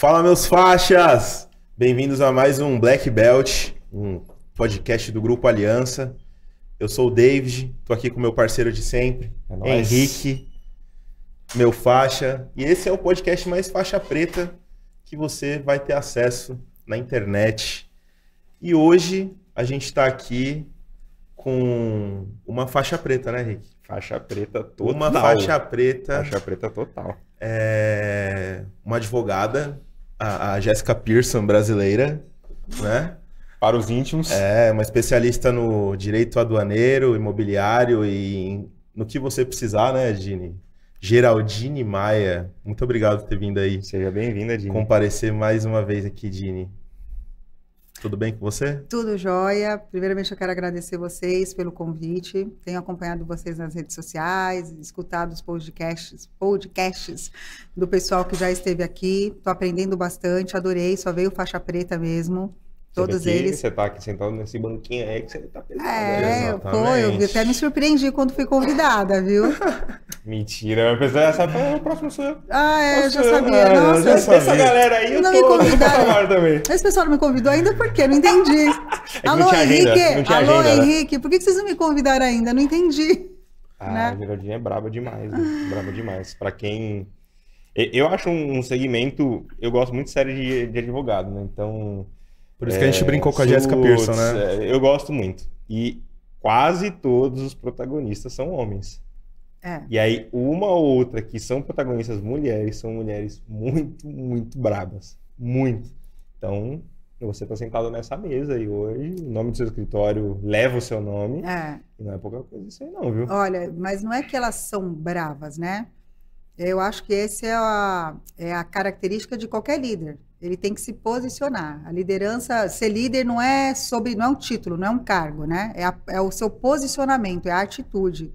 Fala, meus faixas! Bem-vindos a mais um Black Belt, um podcast do Grupo Aliança. Eu sou o David, tô aqui com meu parceiro de sempre, é, é Henrique, meu faixa. E esse é o podcast mais faixa preta que você vai ter acesso na internet. E hoje a gente está aqui com uma faixa preta, né, Henrique? Faixa preta total. Uma faixa preta. Faixa preta total. É, uma advogada a, a Jéssica Pearson brasileira, né? Para os íntimos. É, uma especialista no direito aduaneiro, imobiliário e no que você precisar, né, Gini? Geraldine Maia, muito obrigado por ter vindo aí. Seja bem-vinda, Dini. Comparecer mais uma vez aqui, Dini. Tudo bem com você? Tudo jóia. Primeiramente, eu quero agradecer vocês pelo convite. Tenho acompanhado vocês nas redes sociais, escutado os podcasts, podcasts do pessoal que já esteve aqui. Estou aprendendo bastante, adorei. Só veio faixa preta mesmo. Todos eles. Você está aqui sentado nesse banquinho aí que você está pensando. É, pô, né? eu até me surpreendi quando fui convidada, viu? Mentira, apesar dessa, é o próximo sou eu. Ah, é, eu já sabia. Ah, Nossa, já sabia. essa galera aí eu não tô, me convidaram. também. Esse pessoal não me convidou ainda porque não entendi. é Alô, não Henrique! Agenda, Alô, agenda, né? Henrique, né? por que vocês não me convidaram ainda? Não entendi. Ah, né? a Geraldinha é braba demais, né? braba demais. Para quem eu acho um segmento, eu gosto muito de série de, de advogado, né? Então, por isso que a gente brincou com a Jessica Pearson, né? É, eu gosto muito. E quase todos os protagonistas são homens. É. E aí, uma ou outra que são protagonistas mulheres, são mulheres muito, muito bravas, Muito. Então, você está sentado nessa mesa e hoje o nome do seu escritório leva o seu nome. É. E não é pouca coisa isso aí, não, viu? Olha, mas não é que elas são bravas, né? Eu acho que essa é a, é a característica de qualquer líder. Ele tem que se posicionar. A liderança, ser líder não é sobre, não é um título, não é um cargo, né? É, a, é o seu posicionamento, é a atitude.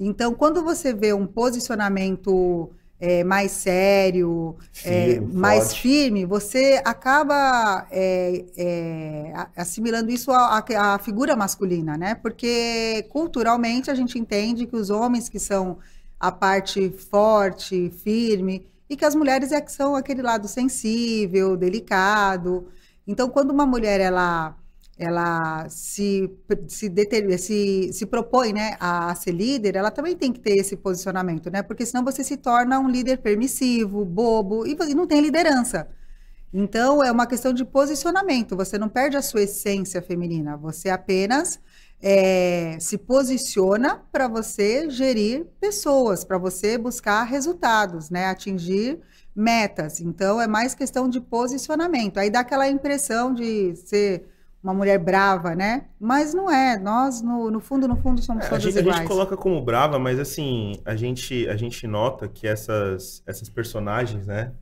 Então, quando você vê um posicionamento é, mais sério, é, firme, é, mais forte. firme, você acaba é, é assimilando isso à, figura masculina, né? Porque culturalmente a gente entende que os homens que são a parte forte, firme, e que as mulheres é que são aquele lado sensível, delicado. Então, quando uma mulher ela ela se se, deter, se, se propõe né, a, a ser líder, ela também tem que ter esse posicionamento, né? Porque senão você se torna um líder permissivo, bobo e, e não tem liderança. Então é uma questão de posicionamento. Você não perde a sua essência feminina. Você apenas é, se posiciona para você gerir pessoas, para você buscar resultados, né? Atingir metas. Então é mais questão de posicionamento. Aí dá aquela impressão de ser uma mulher brava, né? Mas não é. Nós, no, no fundo, no fundo, somos é, todas a gente, iguais. A gente coloca como brava, mas assim, a gente, a gente nota que essas, essas personagens, né?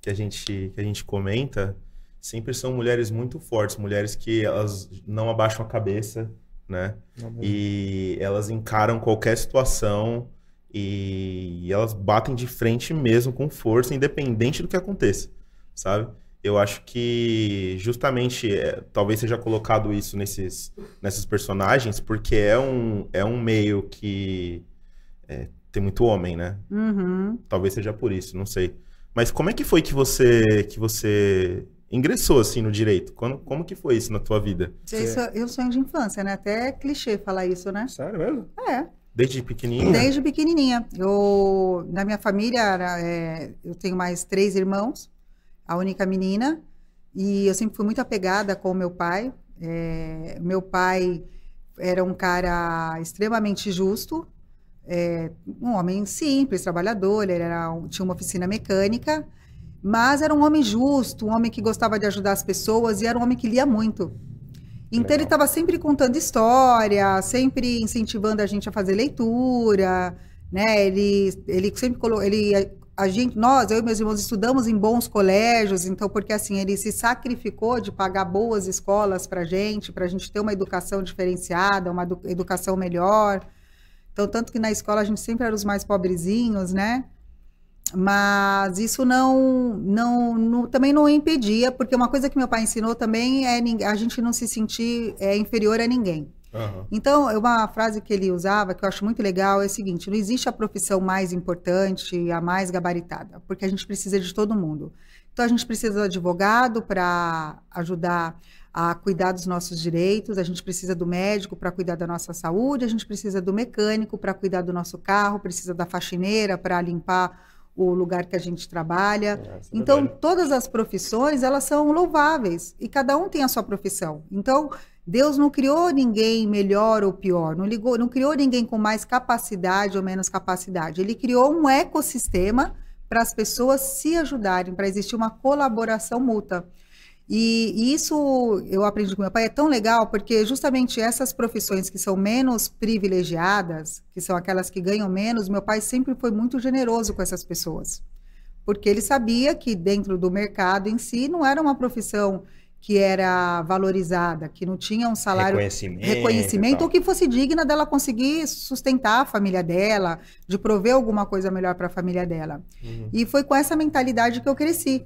Que a, gente, que a gente comenta, sempre são mulheres muito fortes, mulheres que elas não abaixam a cabeça, né? E elas encaram qualquer situação e elas batem de frente mesmo com força, independente do que aconteça, sabe? Eu acho que justamente é, talvez seja colocado isso nesses, nesses personagens, porque é um, é um meio que é, tem muito homem, né? Uhum. Talvez seja por isso, não sei. Mas como é que foi que você que você ingressou assim no direito. Quando, como que foi isso na tua vida? Eu é sou, eu sonho de infância, né? Até é clichê falar isso, né? Sério mesmo? É. Desde pequenininha? Desde pequenininha. Eu, na minha família, era, é, eu tenho mais três irmãos, a única menina, e eu sempre fui muito apegada com o meu pai. É, meu pai era um cara extremamente justo, é, um homem simples, trabalhador, ele era, tinha uma oficina mecânica, mas era um homem justo, um homem que gostava de ajudar as pessoas e era um homem que lia muito. Então Legal. ele estava sempre contando história, sempre incentivando a gente a fazer leitura, né? Ele, ele sempre colocou, ele a gente, nós, eu e meus irmãos estudamos em bons colégios, então porque assim ele se sacrificou de pagar boas escolas para gente, para a gente ter uma educação diferenciada, uma educação melhor. Então tanto que na escola a gente sempre era os mais pobrezinhos, né? mas isso não, não, não, também não impedia, porque uma coisa que meu pai ensinou também é a gente não se sentir é, inferior a ninguém. Uhum. Então, uma frase que ele usava, que eu acho muito legal, é o seguinte: não existe a profissão mais importante, a mais gabaritada, porque a gente precisa de todo mundo. Então, a gente precisa do advogado para ajudar a cuidar dos nossos direitos, a gente precisa do médico para cuidar da nossa saúde, a gente precisa do mecânico para cuidar do nosso carro, precisa da faxineira para limpar o lugar que a gente trabalha. É, é então, verdade. todas as profissões, elas são louváveis e cada um tem a sua profissão. Então, Deus não criou ninguém melhor ou pior, não, ligou, não criou ninguém com mais capacidade ou menos capacidade. Ele criou um ecossistema para as pessoas se ajudarem, para existir uma colaboração mútua. E, isso eu aprendi com meu pai, é tão legal, porque justamente essas profissões que são menos privilegiadas, que são aquelas que ganham menos, meu pai sempre foi muito generoso com essas pessoas. Porque ele sabia que dentro do mercado em si não era uma profissão que era valorizada, que não tinha um salário reconhecimento, reconhecimento ou que fosse digna dela conseguir sustentar a família dela, de prover alguma coisa melhor para a família dela. Uhum. E foi com essa mentalidade que eu cresci.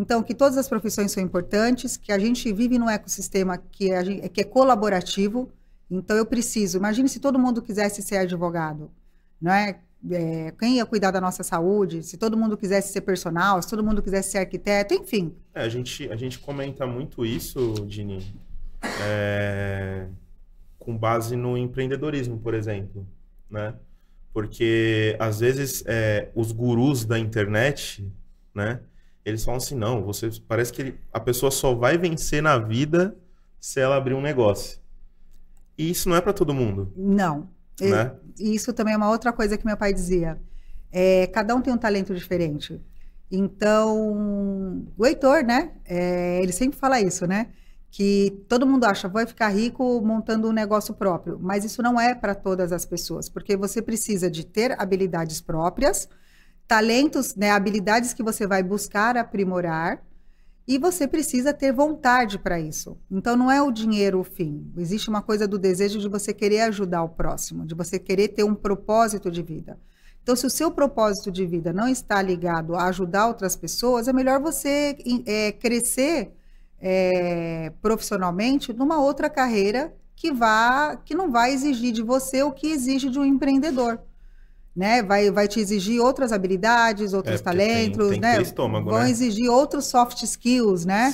Então, que todas as profissões são importantes, que a gente vive num ecossistema que é, que é colaborativo. Então, eu preciso. Imagine se todo mundo quisesse ser advogado, não é? É, quem ia cuidar da nossa saúde, se todo mundo quisesse ser personal, se todo mundo quisesse ser arquiteto, enfim. É, a, gente, a gente comenta muito isso, Dini, é, com base no empreendedorismo, por exemplo, né? Porque, às vezes, é, os gurus da internet, né? eles falam assim: não, você parece que ele, a pessoa só vai vencer na vida se ela abrir um negócio. E isso não é para todo mundo. Não. Né? E, isso também é uma outra coisa que meu pai dizia. É, cada um tem um talento diferente. Então, o Heitor, né? É, ele sempre fala isso, né? Que todo mundo acha, vai ficar rico montando um negócio próprio. Mas isso não é para todas as pessoas, porque você precisa de ter habilidades próprias talentos, né, habilidades que você vai buscar aprimorar e você precisa ter vontade para isso. Então não é o dinheiro o fim. Existe uma coisa do desejo de você querer ajudar o próximo, de você querer ter um propósito de vida. Então, se o seu propósito de vida não está ligado a ajudar outras pessoas, é melhor você é, crescer é, profissionalmente numa outra carreira que vá, que não vai exigir de você o que exige de um empreendedor né? Vai, vai te exigir outras habilidades, outros é, talentos, tem, tem né? Estômago, Vão né? exigir outros soft skills, né?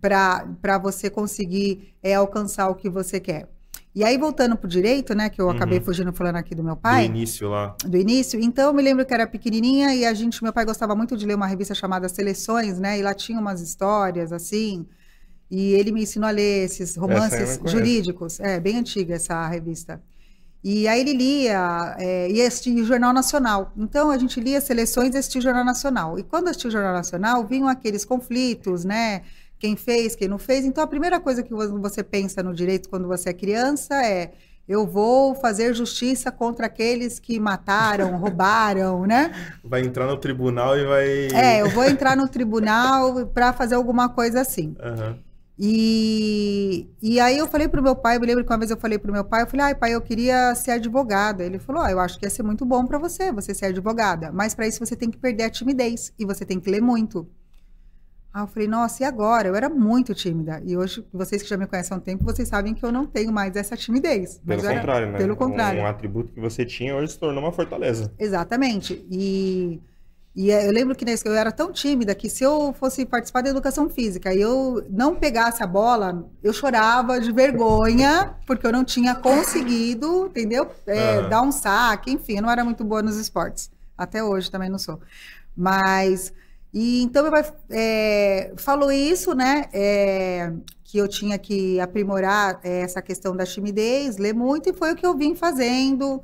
Para você conseguir é, alcançar o que você quer. E aí, voltando pro direito, né? Que eu acabei uhum. fugindo falando aqui do meu pai. Do início lá. Do início. Então, eu me lembro que era pequenininha e a gente, meu pai gostava muito de ler uma revista chamada Seleções, né? E lá tinha umas histórias, assim. E ele me ensinou a ler esses romances jurídicos. É, bem antiga essa revista. E aí ele lia é, e assistia Jornal Nacional. Então a gente lia seleções e assistia Jornal Nacional. E quando assistia o Jornal Nacional, vinham aqueles conflitos, né? Quem fez, quem não fez. Então a primeira coisa que você pensa no direito quando você é criança é eu vou fazer justiça contra aqueles que mataram, roubaram, né? Vai entrar no tribunal e vai. É, eu vou entrar no tribunal para fazer alguma coisa assim. Uhum. E, e aí eu falei pro meu pai, eu me lembro que uma vez eu falei pro meu pai, eu falei, ai pai, eu queria ser advogada. Ele falou, ah, eu acho que ia ser muito bom para você, você ser advogada. Mas para isso você tem que perder a timidez e você tem que ler muito. Aí eu falei, nossa, e agora? Eu era muito tímida. E hoje, vocês que já me conhecem há um tempo, vocês sabem que eu não tenho mais essa timidez. Pelo contrário, né? Pelo contrário. Um, um atributo que você tinha hoje se tornou uma fortaleza. Exatamente. E... E eh, eu lembro que na escola eu era tão tímida que se eu fosse participar da educação física e eu não pegasse a bola, eu chorava de vergonha, porque eu não tinha conseguido, entendeu? É, uhum. Dar um saque, enfim, eu não era muito boa nos esportes. Até hoje também não sou. Mas. E então meu pai é, falou isso, né? É, que eu tinha que aprimorar é, essa questão da timidez, ler muito, e foi o que eu vim fazendo.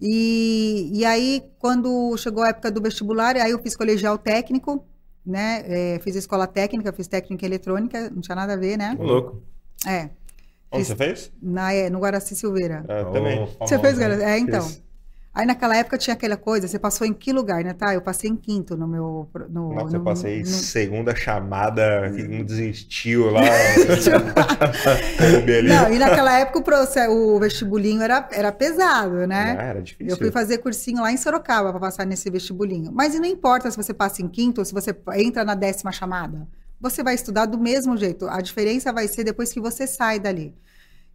E, e aí, quando chegou a época do vestibular, aí eu fiz colegial técnico, né? É, fiz escola técnica, fiz técnica eletrônica, não tinha nada a ver, né? Ô, louco. É. Onde fiz, você fez? Na, é, no Guaraci Silveira. Ah, também. Você fez, Guaraci? Né? É, então. Fiz. Aí naquela época tinha aquela coisa, você passou em que lugar, né? Tá, eu passei em quinto no meu. No, Nossa, no, eu passei no... segunda chamada, não hum. desistiu lá. não, e naquela época o, processo, o vestibulinho era, era pesado, né? Ah, era difícil. Eu fui fazer cursinho lá em Sorocaba para passar nesse vestibulinho. Mas não importa se você passa em quinto ou se você entra na décima chamada. Você vai estudar do mesmo jeito. A diferença vai ser depois que você sai dali.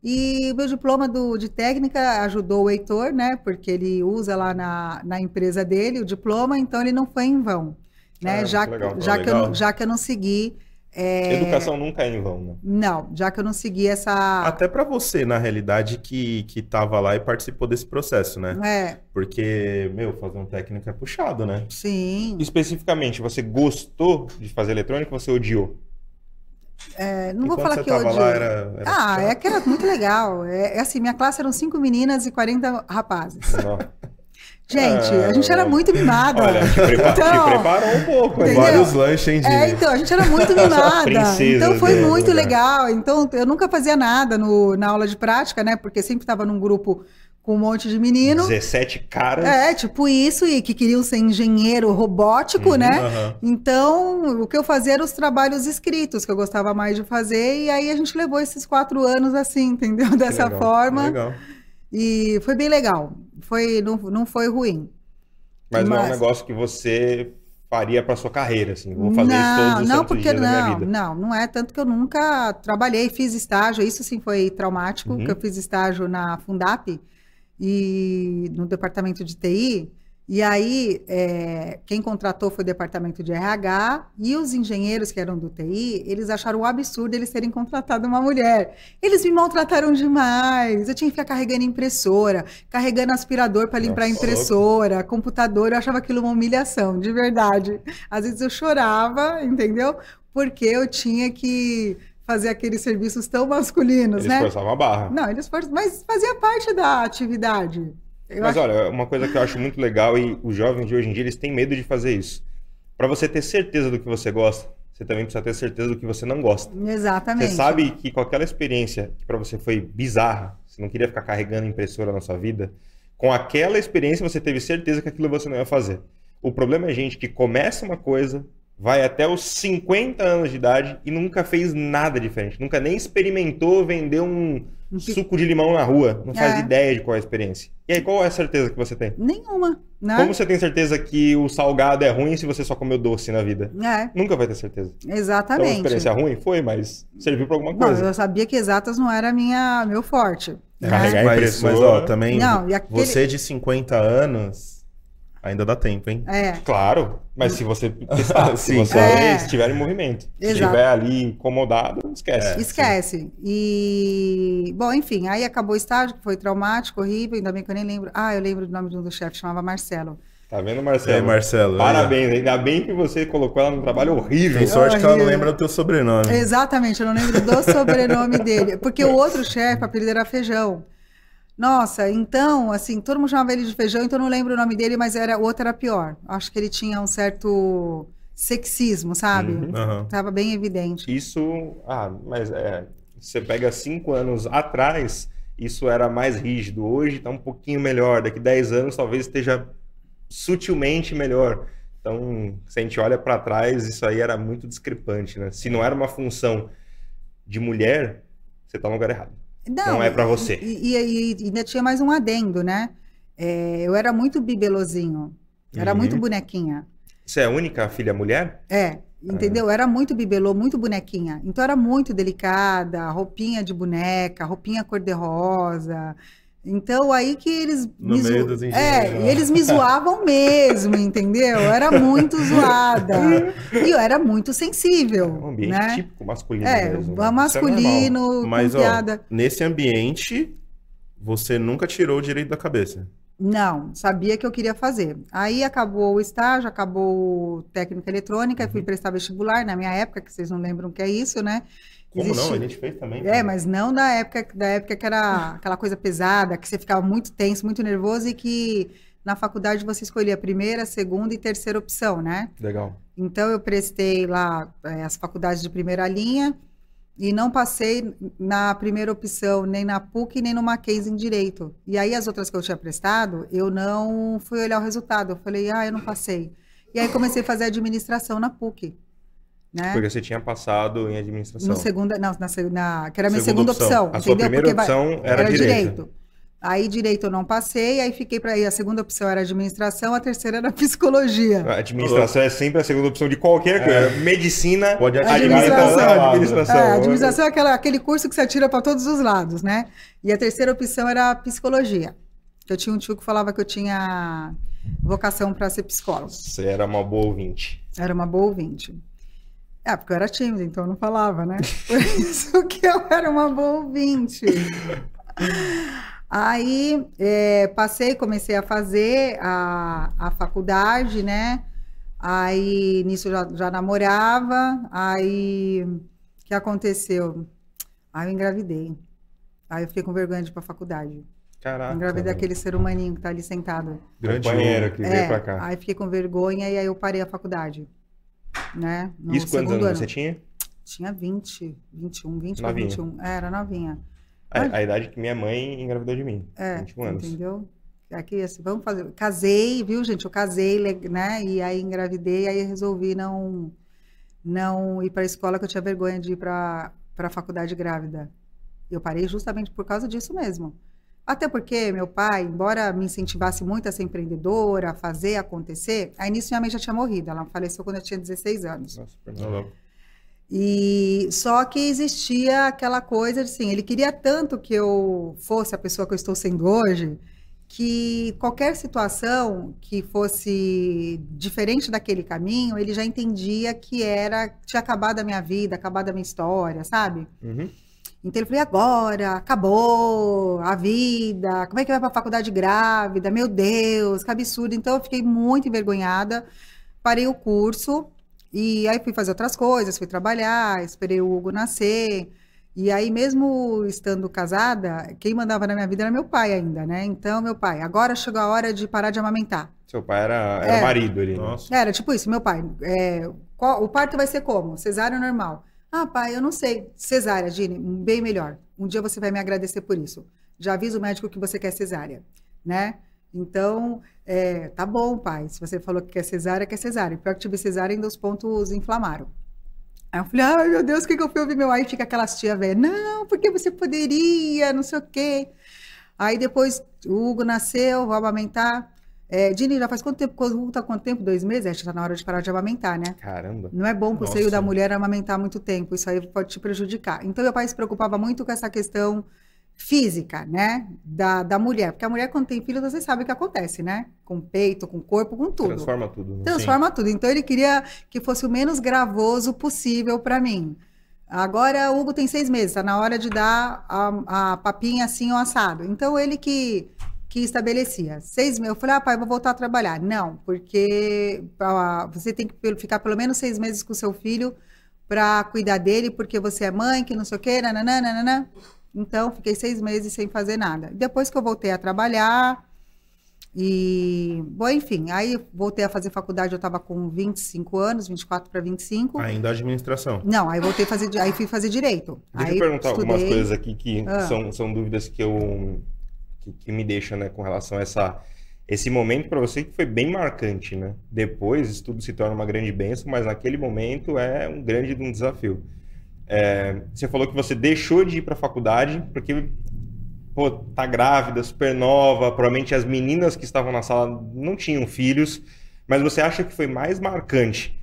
E o meu diploma do, de técnica ajudou o Heitor, né? Porque ele usa lá na, na empresa dele o diploma, então ele não foi em vão. Né? Ah, já, legal, já, legal. que eu, já que eu não segui. É... Educação nunca é em vão, né? Não, já que eu não segui essa. Até para você, na realidade, que, que tava lá e participou desse processo, né? É. Porque, meu, fazer um técnico é puxado, né? Sim. Especificamente, você gostou de fazer eletrônica ou você odiou? É, não vou falar que eu odio. Lá, era, era ah, chato. é que era muito legal. É, é assim, minha classe eram cinco meninas e 40 rapazes. Gente, ah, a gente era ah, muito mimada. Olha, te, prepara, então, te preparou um pouco, entendeu? vários lanches, hein, de... É, então, a gente era muito mimada. então foi muito lugar. Né? legal. Então, eu nunca fazia nada no, na aula de prática, né? Porque sempre estava num grupo com um monte de menino. 17 caras. É, tipo isso, e que queriam ser engenheiro robótico, uhum, né? Uhum. Então, o que eu fazia eram os trabalhos escritos, que eu gostava mais de fazer, e aí a gente levou esses quatro anos assim, entendeu? Dessa legal, forma. Legal. E foi bem legal. Foi, não, não foi ruim. Mas, Mas... não é um negócio que você faria para sua carreira, assim, vou fazer não, isso todos os não, porque dias não, da minha vida. Não, não é tanto que eu nunca trabalhei, fiz estágio, isso sim foi traumático, uhum. que eu fiz estágio na Fundap, e no departamento de TI. E aí, é, quem contratou foi o departamento de RH e os engenheiros que eram do TI, eles acharam um absurdo eles terem contratado uma mulher. Eles me maltrataram demais. Eu tinha que ficar carregando impressora, carregando aspirador para limpar a impressora, louco. computador. Eu achava aquilo uma humilhação, de verdade. Às vezes eu chorava, entendeu? Porque eu tinha que fazer aqueles serviços tão masculinos, eles né? Eles forçavam a barra. Não, eles forçavam, mas fazia parte da atividade. Eu mas acho... olha, uma coisa que eu acho muito legal e os jovens de hoje em dia eles têm medo de fazer isso. Para você ter certeza do que você gosta, você também precisa ter certeza do que você não gosta. Exatamente. Você sabe que com aquela experiência que para você foi bizarra, você não queria ficar carregando impressora na sua vida, com aquela experiência você teve certeza que aquilo você não ia fazer. O problema é a gente que começa uma coisa, vai até os 50 anos de idade e nunca fez nada diferente. Nunca nem experimentou vender um, suco de limão na rua. Não faz é. ideia de qual é a experiência. E aí, qual é a certeza que você tem? Nenhuma. Né? Como você tem certeza que o salgado é ruim se você só comeu doce na vida? É. Nunca vai ter certeza. Exatamente. Então, experiência ruim? Foi, mas serviu para alguma coisa. Não, eu sabia que exatas não era minha, meu forte. Né? Carregar é. Mas, mas, ó, também, não, aquele... você de 50 anos, Ainda dá tempo, hein? É. Claro, mas se você testar, se você é. estiver em movimento, se estiver ali incomodado, esquece. É, esquece. Sim. E, bom, enfim, aí acabou o estágio, que foi traumático, horrível, ainda bem que eu nem lembro. Ah, eu lembro do nome de um dos chefes, chamava Marcelo. Tá vendo, Marcelo? É, Marcelo. Parabéns, é. ainda bem que você colocou ela num trabalho horrível. Tem sorte que ela não lembra do teu sobrenome. Exatamente, eu não lembro do sobrenome dele. Porque o outro chefe, apelido era Feijão. Nossa, então, assim, todo mundo chamava ele de feijão, então eu não lembro o nome dele, mas era o outro era pior. Acho que ele tinha um certo sexismo, sabe? Uhum. Tava bem evidente. Isso, ah, mas é, você pega cinco anos atrás, isso era mais rígido. Hoje está um pouquinho melhor. Daqui dez anos talvez esteja sutilmente melhor. Então, se a gente olha para trás, isso aí era muito discrepante, né? Se não era uma função de mulher, você está no lugar errado. Não, não é para você. E, e, e, ainda tinha mais um adendo, né? É, eu era muito bibelozinho. Era uhum. muito bonequinha. Você é a única filha mulher? É, entendeu? Ah. Era muito bibelô, muito bonequinha. Então era muito delicada, roupinha de boneca, roupinha cor-de-rosa, então aí que eles no me meio zo... dos é, eles me zoavam mesmo, entendeu? Eu era muito zoada. e eu era muito sensível, é um ambiente né? típico masculino é, mesmo. Né? É masculino, é Mas, ó, nesse ambiente você nunca tirou o direito da cabeça. Não, sabia que eu queria fazer. Aí acabou o estágio, acabou técnica eletrônica, uhum. fui prestar vestibular na minha época, que vocês não lembram o que é isso, né? Como não? A gente fez também. É, então. mas não da época, da época que era aquela coisa pesada, que você ficava muito tenso, muito nervoso e que na faculdade você escolhia a primeira, segunda e terceira opção, né? Legal. Então eu prestei lá é, as faculdades de primeira linha e não passei na primeira opção, nem na PUC, nem no Mackenzie em Direito. E aí as outras que eu tinha prestado, eu não fui olhar o resultado. Eu falei, ah, eu não passei. E aí comecei a fazer administração na PUC. Né? Porque você tinha passado em administração. No segunda, não, na, na, que era a minha segunda, segunda opção. opção. A sua primeira Porque opção era, era direito. direito. Aí direito eu não passei, aí fiquei para aí. A segunda opção era administração, a terceira era psicologia. A administração é sempre a segunda opção de qualquer é. coisa. É. Medicina, pode administração. Administração, administração. É, administração é aquela, aquele curso que você atira para todos os lados, né? E a terceira opção era psicologia. Eu tinha um tio que falava que eu tinha vocação para ser psicólogo. Você era uma boa ouvinte. Era uma boa ouvinte. É, porque eu era tímida, então eu não falava, né? Por isso que eu era uma boa ouvinte. Aí é, passei, comecei a fazer a, a faculdade, né? Aí nisso já, já namorava. Aí o que aconteceu? Aí eu engravidei. Aí eu fiquei com vergonha de ir pra faculdade. Caraca. Engravidei aquele ser humaninho que tá ali sentado. Grande banheiro que é, veio pra cá. Aí fiquei com vergonha e aí eu parei a faculdade. Né? No Isso quantos anos ano. você tinha? Tinha 20, 21, 20 para 21. É, era novinha. A, a, idade que minha mãe engravidou de mim. É, 21 anos. Entendeu? Aqui, é assim, vamos fazer. Casei, viu, gente? Eu casei, né? E aí engravidei, aí resolvi não, não ir para a escola, que eu tinha vergonha de ir para a faculdade grávida. Eu parei justamente por causa disso mesmo. Até porque meu pai, embora me incentivasse muito a ser empreendedora, a fazer acontecer, a início minha mãe já tinha morrido. Ela faleceu quando eu tinha 16 anos. Nossa, perdão. E só que existia aquela coisa assim, ele queria tanto que eu fosse a pessoa que eu estou sendo hoje, que qualquer situação que fosse diferente daquele caminho, ele já entendia que era tinha acabado a minha vida, acabado a minha história, sabe? Uhum. Então ele falou, agora? Acabou a vida, como é que vai para a faculdade grávida? Meu Deus, que absurdo. Então eu fiquei muito envergonhada, parei o curso e aí fui fazer outras coisas, fui trabalhar, esperei o Hugo nascer. E aí, mesmo estando casada, quem mandava na minha vida era meu pai ainda, né? Então, meu pai, agora chegou a hora de parar de amamentar. Seu pai era, era, é. marido ali, né? Nossa. Era tipo isso, meu pai. É, qual, o parto vai ser como? Cesárea normal. Ah, pai, eu não sei. Cesárea, Gine, bem melhor. Um dia você vai me agradecer por isso. Já avisa o médico que você quer cesárea, né? Então, é, tá bom, pai. Se você falou que quer cesárea, quer cesárea. Pior que tive cesárea, ainda os pontos inflamaram. Aí eu falei, ai meu Deus, o que, que eu fui ouvir meu aí? Fica aquelas tia velha, não, porque você poderia, não sei o quê. Aí depois o Hugo nasceu, vou amamentar. É, Dini, já faz quanto tempo? Conta tá quanto tempo? Dois meses? Acho que tá na hora de parar de amamentar, né? Caramba. Não é bom pro Nossa. seio da mulher amamentar muito tempo. Isso aí pode te prejudicar. Então, meu pai se preocupava muito com essa questão física, né? Da, da mulher. Porque a mulher, quando tem filho, você sabe o que acontece, né? Com peito, com corpo, com tudo. Transforma tudo. Né? Transforma Sim. tudo. Então, ele queria que fosse o menos gravoso possível para mim. Agora, o Hugo tem seis meses. Tá na hora de dar a, a papinha assim, o assado. Então, ele que que estabelecia. Seis meses. Eu falei, ah, pai, vou voltar a trabalhar. Não, porque você tem que ficar pelo menos seis meses com seu filho para cuidar dele, porque você é mãe, que não sei o quê, nananã, nananã. Então, fiquei seis meses sem fazer nada. Depois que eu voltei a trabalhar, e, bom, enfim, aí voltei a fazer faculdade, eu estava com 25 anos, 24 para 25. Ainda administração? Não, aí voltei a fazer, aí fui fazer direito. Deixa aí eu perguntar estudei. algumas coisas aqui que ah. são, são dúvidas que eu, que, que me deixa, né, com relação a essa, esse momento para você que foi bem marcante, né? Depois isso tudo se torna uma grande benção, mas naquele momento é um grande um desafio. É, você falou que você deixou de ir para a faculdade porque pô, tá grávida, super nova, provavelmente as meninas que estavam na sala não tinham filhos, mas você acha que foi mais marcante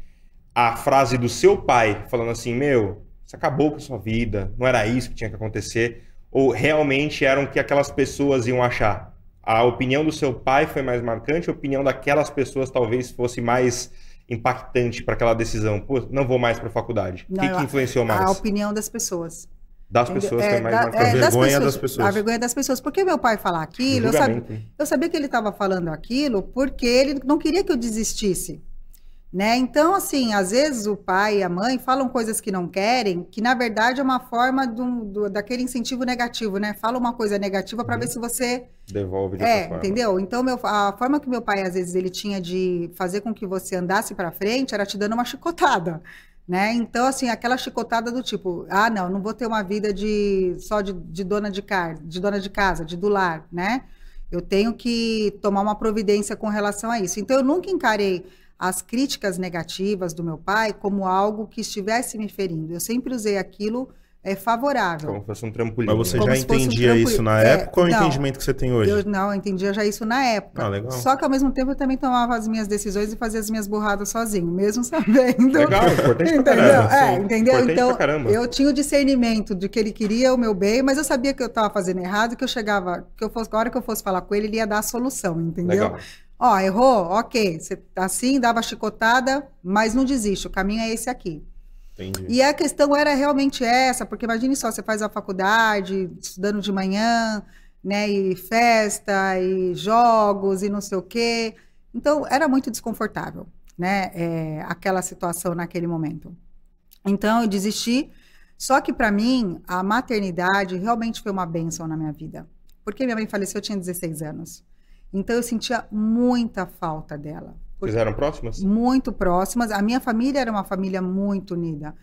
a frase do seu pai falando assim, meu, você acabou com a sua vida, não era isso que tinha que acontecer, ou realmente eram o que aquelas pessoas iam achar? A opinião do seu pai foi mais marcante, a opinião daquelas pessoas talvez fosse mais impactante para aquela decisão? Pô, não vou mais para a faculdade. O que, que, influenciou mais? A opinião das pessoas. Das pessoas é, mais da, marcante. É, a vergonha das pessoas, das pessoas, A vergonha das pessoas. Porque meu pai falar aquilo, eu sabia, eu sabia que ele estava falando aquilo porque ele não queria que eu desistisse. Né? Então, assim, às vezes o pai e a mãe falam coisas que não querem, que na verdade é uma forma do, do daquele incentivo negativo, né? Fala uma coisa negativa para ver uhum. se você devolve. De é, forma. entendeu? Então, meu, a forma que meu pai às vezes ele tinha de fazer com que você andasse para frente era te dando uma chicotada, né? Então, assim, aquela chicotada do tipo, ah, não, não vou ter uma vida de só de, de dona de casa, de dona de casa, de do lar, né? Eu tenho que tomar uma providência com relação a isso. Então, eu nunca encarei as críticas negativas do meu pai como algo que estivesse me ferindo. Eu sempre usei aquilo é favorável. Como fosse um trampolim. Mas você né? Como já entendia um isso na é, época ou o entendimento que você tem hoje? Eu não, eu entendia já isso na época. Ah, legal. Só que ao mesmo tempo eu também tomava as minhas decisões e fazia as minhas burradas sozinho, mesmo sabendo. Legal, importante entendeu? pra caramba. É, entendeu? Então, eu tinha o discernimento de que ele queria o meu bem, mas eu sabia que eu estava fazendo errado, que eu chegava, que eu fosse, a hora que eu fosse falar com ele, ele ia dar a solução, entendeu? Legal. Ó, errou, ok. Você, assim, dava chicotada, mas não desiste. O caminho é esse aqui. Entendi. E a questão era realmente essa, porque imagine só, você faz a faculdade, estudando de manhã, né? E festa, e jogos, e não sei o quê. Então, era muito desconfortável, né? É, aquela situação naquele momento. Então, eu desisti. Só que, para mim, a maternidade realmente foi uma bênção na minha vida. Porque minha mãe faleceu, eu tinha 16 anos. Então eu sentia muita falta dela. Vocês eram próximas? Muito próximas. A minha família era uma família muito unida.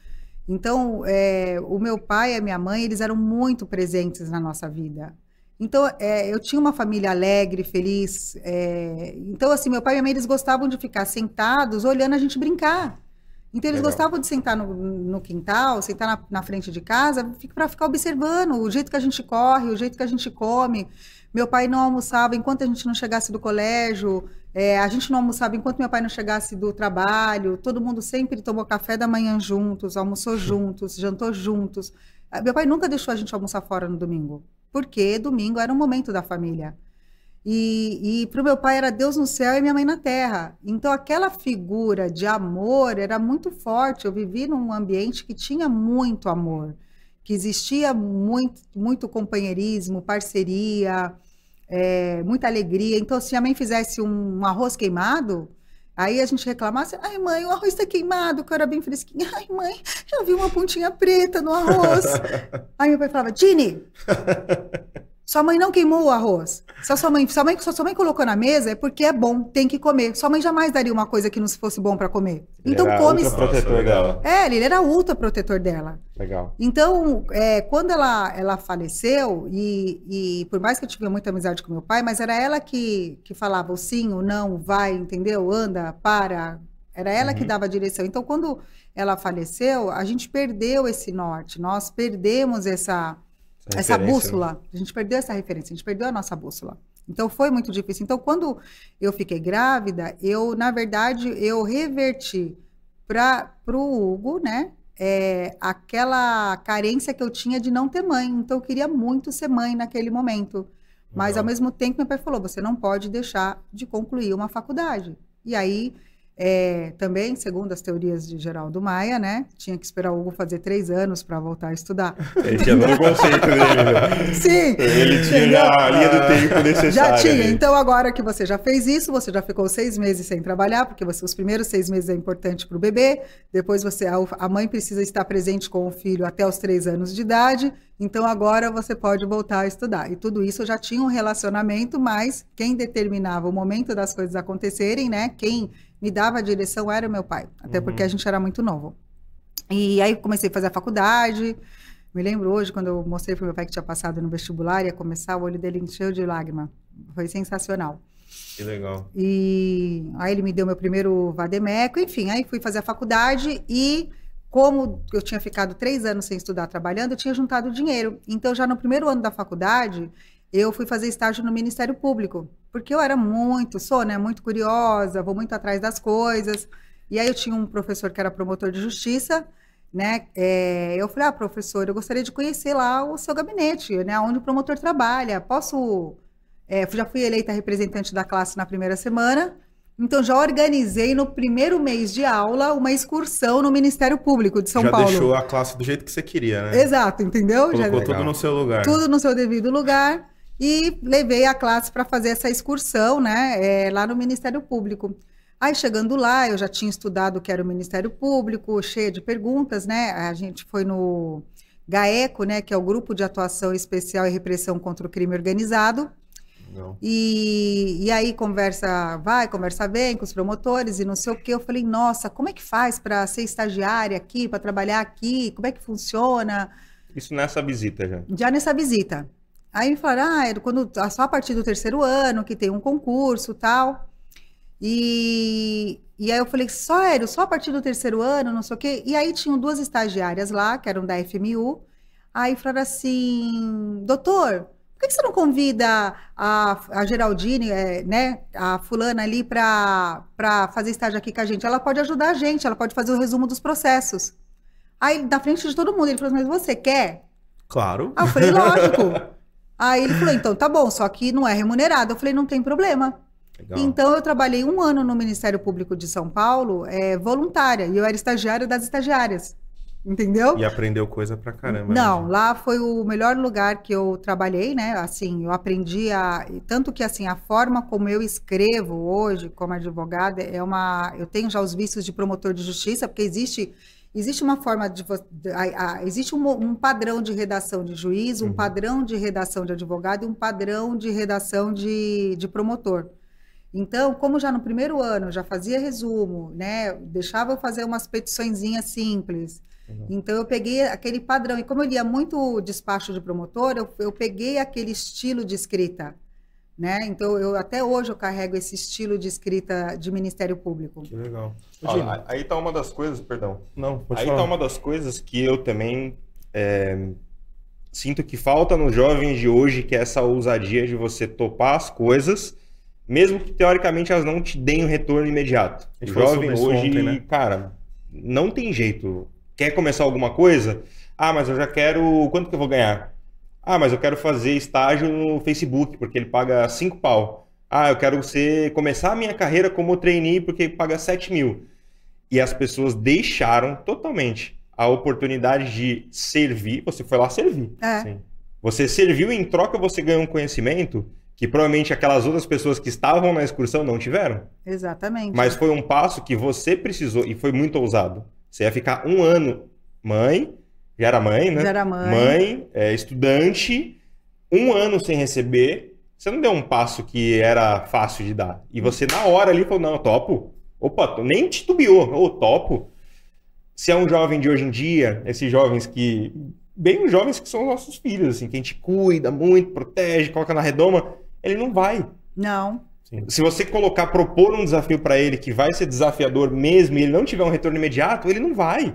Então, é, o meu pai e a minha mãe, eles eram muito presentes na nossa vida. Então, é, eu tinha uma família alegre, feliz. É, então, assim, meu pai e minha mãe, eles gostavam de ficar sentados, olhando a gente brincar. Então, eles Legal. gostavam de sentar no, no quintal, sentar na, na frente de casa, para ficar observando o jeito que a gente corre, o jeito que a gente come. Meu pai não almoçava enquanto a gente não chegasse do colégio, é, a gente não almoçava enquanto meu pai não chegasse do trabalho. Todo mundo sempre tomou café da manhã juntos, almoçou juntos, jantou juntos. Ah, meu pai nunca deixou a gente almoçar fora no domingo, porque domingo era um momento da família. E, e para o meu pai era Deus no céu e minha mãe na terra. Então aquela figura de amor era muito forte. Eu vivi num ambiente que tinha muito amor que existia muito, muito companheirismo, parceria, é, muita alegria. Então, se a mãe fizesse um, um arroz queimado, Aí a gente reclamasse, ai mãe, o arroz está queimado, O cara bem fresquinho: Ai mãe, eu vi uma pontinha preta no arroz. Aí meu pai falava, Dini, sua mãe não queimou o arroz. Se sua mãe, sua mãe, sua mãe colocou na mesa é porque é bom, tem que comer. Sua mãe jamais daria uma coisa que não fosse bom para comer. Ele então era come. Ultra protetor Nossa, dela. É, ele era ultra protetor dela. Legal. Então, é, quando ela, ela faleceu e, e por mais que eu tivesse muita amizade com meu pai, mas era ela que que falava o sim, o não, o vai, entendeu? Anda, para. Era ela uhum. que dava a direção. Então, quando ela faleceu, a gente perdeu esse norte. Nós perdemos essa essa, essa né? bússola. A gente perdeu essa referência, a gente perdeu a nossa bússola. Então foi muito difícil. Então quando eu fiquei grávida, eu na verdade eu reverti para o Hugo, né? É, aquela carência que eu tinha de não ter mãe. Então eu queria muito ser mãe naquele momento. Mas ao mesmo tempo meu pai falou: você não pode deixar de concluir uma faculdade. E aí é, também, segundo as teorias de Geraldo Maia, né? Tinha que esperar o Hugo fazer três anos para voltar a estudar. Ele tinha um conceito dele. Né? Sim. Ele tinha entendeu? a linha do tempo necessária. Já tinha. Então, agora que você já fez isso, você já ficou seis meses sem trabalhar, porque você, os primeiros seis meses é importante para o bebê. Depois você, a, a mãe precisa estar presente com o filho até os três anos de idade. Então agora você pode voltar a estudar. E tudo isso já tinha um relacionamento, mas quem determinava o momento das coisas acontecerem, né? Quem me dava a direção era o meu pai, até uhum. porque a gente era muito novo. E aí comecei a fazer a faculdade. Me lembro hoje, quando eu mostrei para meu pai que tinha passado no vestibular, e ia começar, o olho dele encheu de lágrima. Foi sensacional. Que legal. E aí ele me deu meu primeiro Vademeco, enfim, aí fui fazer a faculdade e como eu tinha ficado três anos sem estudar trabalhando, eu tinha juntado dinheiro. Então, já no primeiro ano da faculdade, eu fui fazer estágio no Ministério Público, porque eu era muito, sou, né, muito curiosa, vou muito atrás das coisas. E aí eu tinha um professor que era promotor de justiça, né? É, eu falei, ah, professor, eu gostaria de conhecer lá o seu gabinete, né, onde o promotor trabalha. Posso? É, já fui eleita representante da classe na primeira semana. Então já organizei no primeiro mês de aula uma excursão no Ministério Público de São já Paulo. Já deixou a classe do jeito que você queria, né? Exato, entendeu? Colocou já... tudo Legal. no seu lugar. Tudo no seu devido lugar. E levei a classe para fazer essa excursão, né, é, lá no Ministério Público. Aí chegando lá, eu já tinha estudado o que era o Ministério Público, cheia de perguntas, né? A gente foi no GAECO, né, que é o Grupo de Atuação Especial e Repressão contra o Crime Organizado. Não. E, e aí conversa vai, conversa vem com os promotores e não sei o que. Eu falei, nossa, como é que faz para ser estagiária aqui, para trabalhar aqui? Como é que funciona? Isso nessa visita já? Já nessa visita. Aí me falaram, ah, é quando, só a partir do terceiro ano que tem um concurso tal. E, e aí eu falei, sério, só a partir do terceiro ano, não sei o quê. E aí tinham duas estagiárias lá, que eram da FMU. Aí falaram assim, doutor, por que você não convida a, a Geraldine, é, né, a fulana ali para fazer estágio aqui com a gente? Ela pode ajudar a gente, ela pode fazer o resumo dos processos. Aí, na frente de todo mundo, ele falou, mas você quer? Claro. Aí eu falei, lógico. Aí ele falou, então tá bom, só que não é remunerado. Eu falei, não tem problema. Legal. Então eu trabalhei um ano no Ministério Público de São Paulo, é, voluntária, e eu era estagiária das estagiárias. Entendeu? E aprendeu coisa pra caramba. Né, não, né? lá foi o melhor lugar que eu trabalhei, né? Assim, eu aprendi a. Tanto que, assim, a forma como eu escrevo hoje, como advogada, é uma. Eu tenho já os vícios de promotor de justiça, porque existe Existe uma forma de. A, a, existe um, um, padrão de redação de juiz, um uhum. padrão de redação de advogado e um padrão de redação de, de promotor. Então, como já no primeiro ano já fazia resumo, né, deixava eu fazer umas petiçõezinhas simples. Uhum. Então, eu peguei aquele padrão. E como eu lia muito despacho de promotor, eu, eu peguei aquele estilo de escrita. Né? Então, eu até hoje eu carrego esse estilo de escrita de Ministério Público. Que legal. aí está uma das coisas, perdão. Não, pode Aí está uma das coisas que eu também é, sinto que falta nos jovens de hoje, que é essa ousadia de você topar as coisas, mesmo que teoricamente elas não te deem um retorno imediato. O jovem hoje, ontem, né? cara, não tem jeito. Quer começar alguma coisa? Ah, mas eu já quero. Quanto que eu vou ganhar? Ah, mas eu quero fazer estágio no Facebook, porque ele paga 5 pau. Ah, eu quero ser, começar a minha carreira como trainee, porque ele paga 7 mil. E as pessoas deixaram totalmente a oportunidade de servir. Você foi lá servir. É. Sim. Você serviu em troca você ganhou um conhecimento que provavelmente aquelas outras pessoas que estavam na excursão não tiveram. Exatamente. Mas foi um passo que você precisou e foi muito ousado. Você ia ficar um ano mãe, já era mãe, né? Já era mãe. Mãe, é, estudante, um ano sem receber. Você não deu um passo que era fácil de dar. E você, na hora ali, falou: não, topo. Opa, nem titubeou. Ô, topo. Se é um jovem de hoje em dia, esses jovens que. Bem, os jovens que são nossos filhos, assim, que a gente cuida muito, protege, coloca na redoma, ele não vai. Não. Sim. Se você colocar, propor um desafio para ele que vai ser desafiador mesmo e ele não tiver um retorno imediato, ele não vai.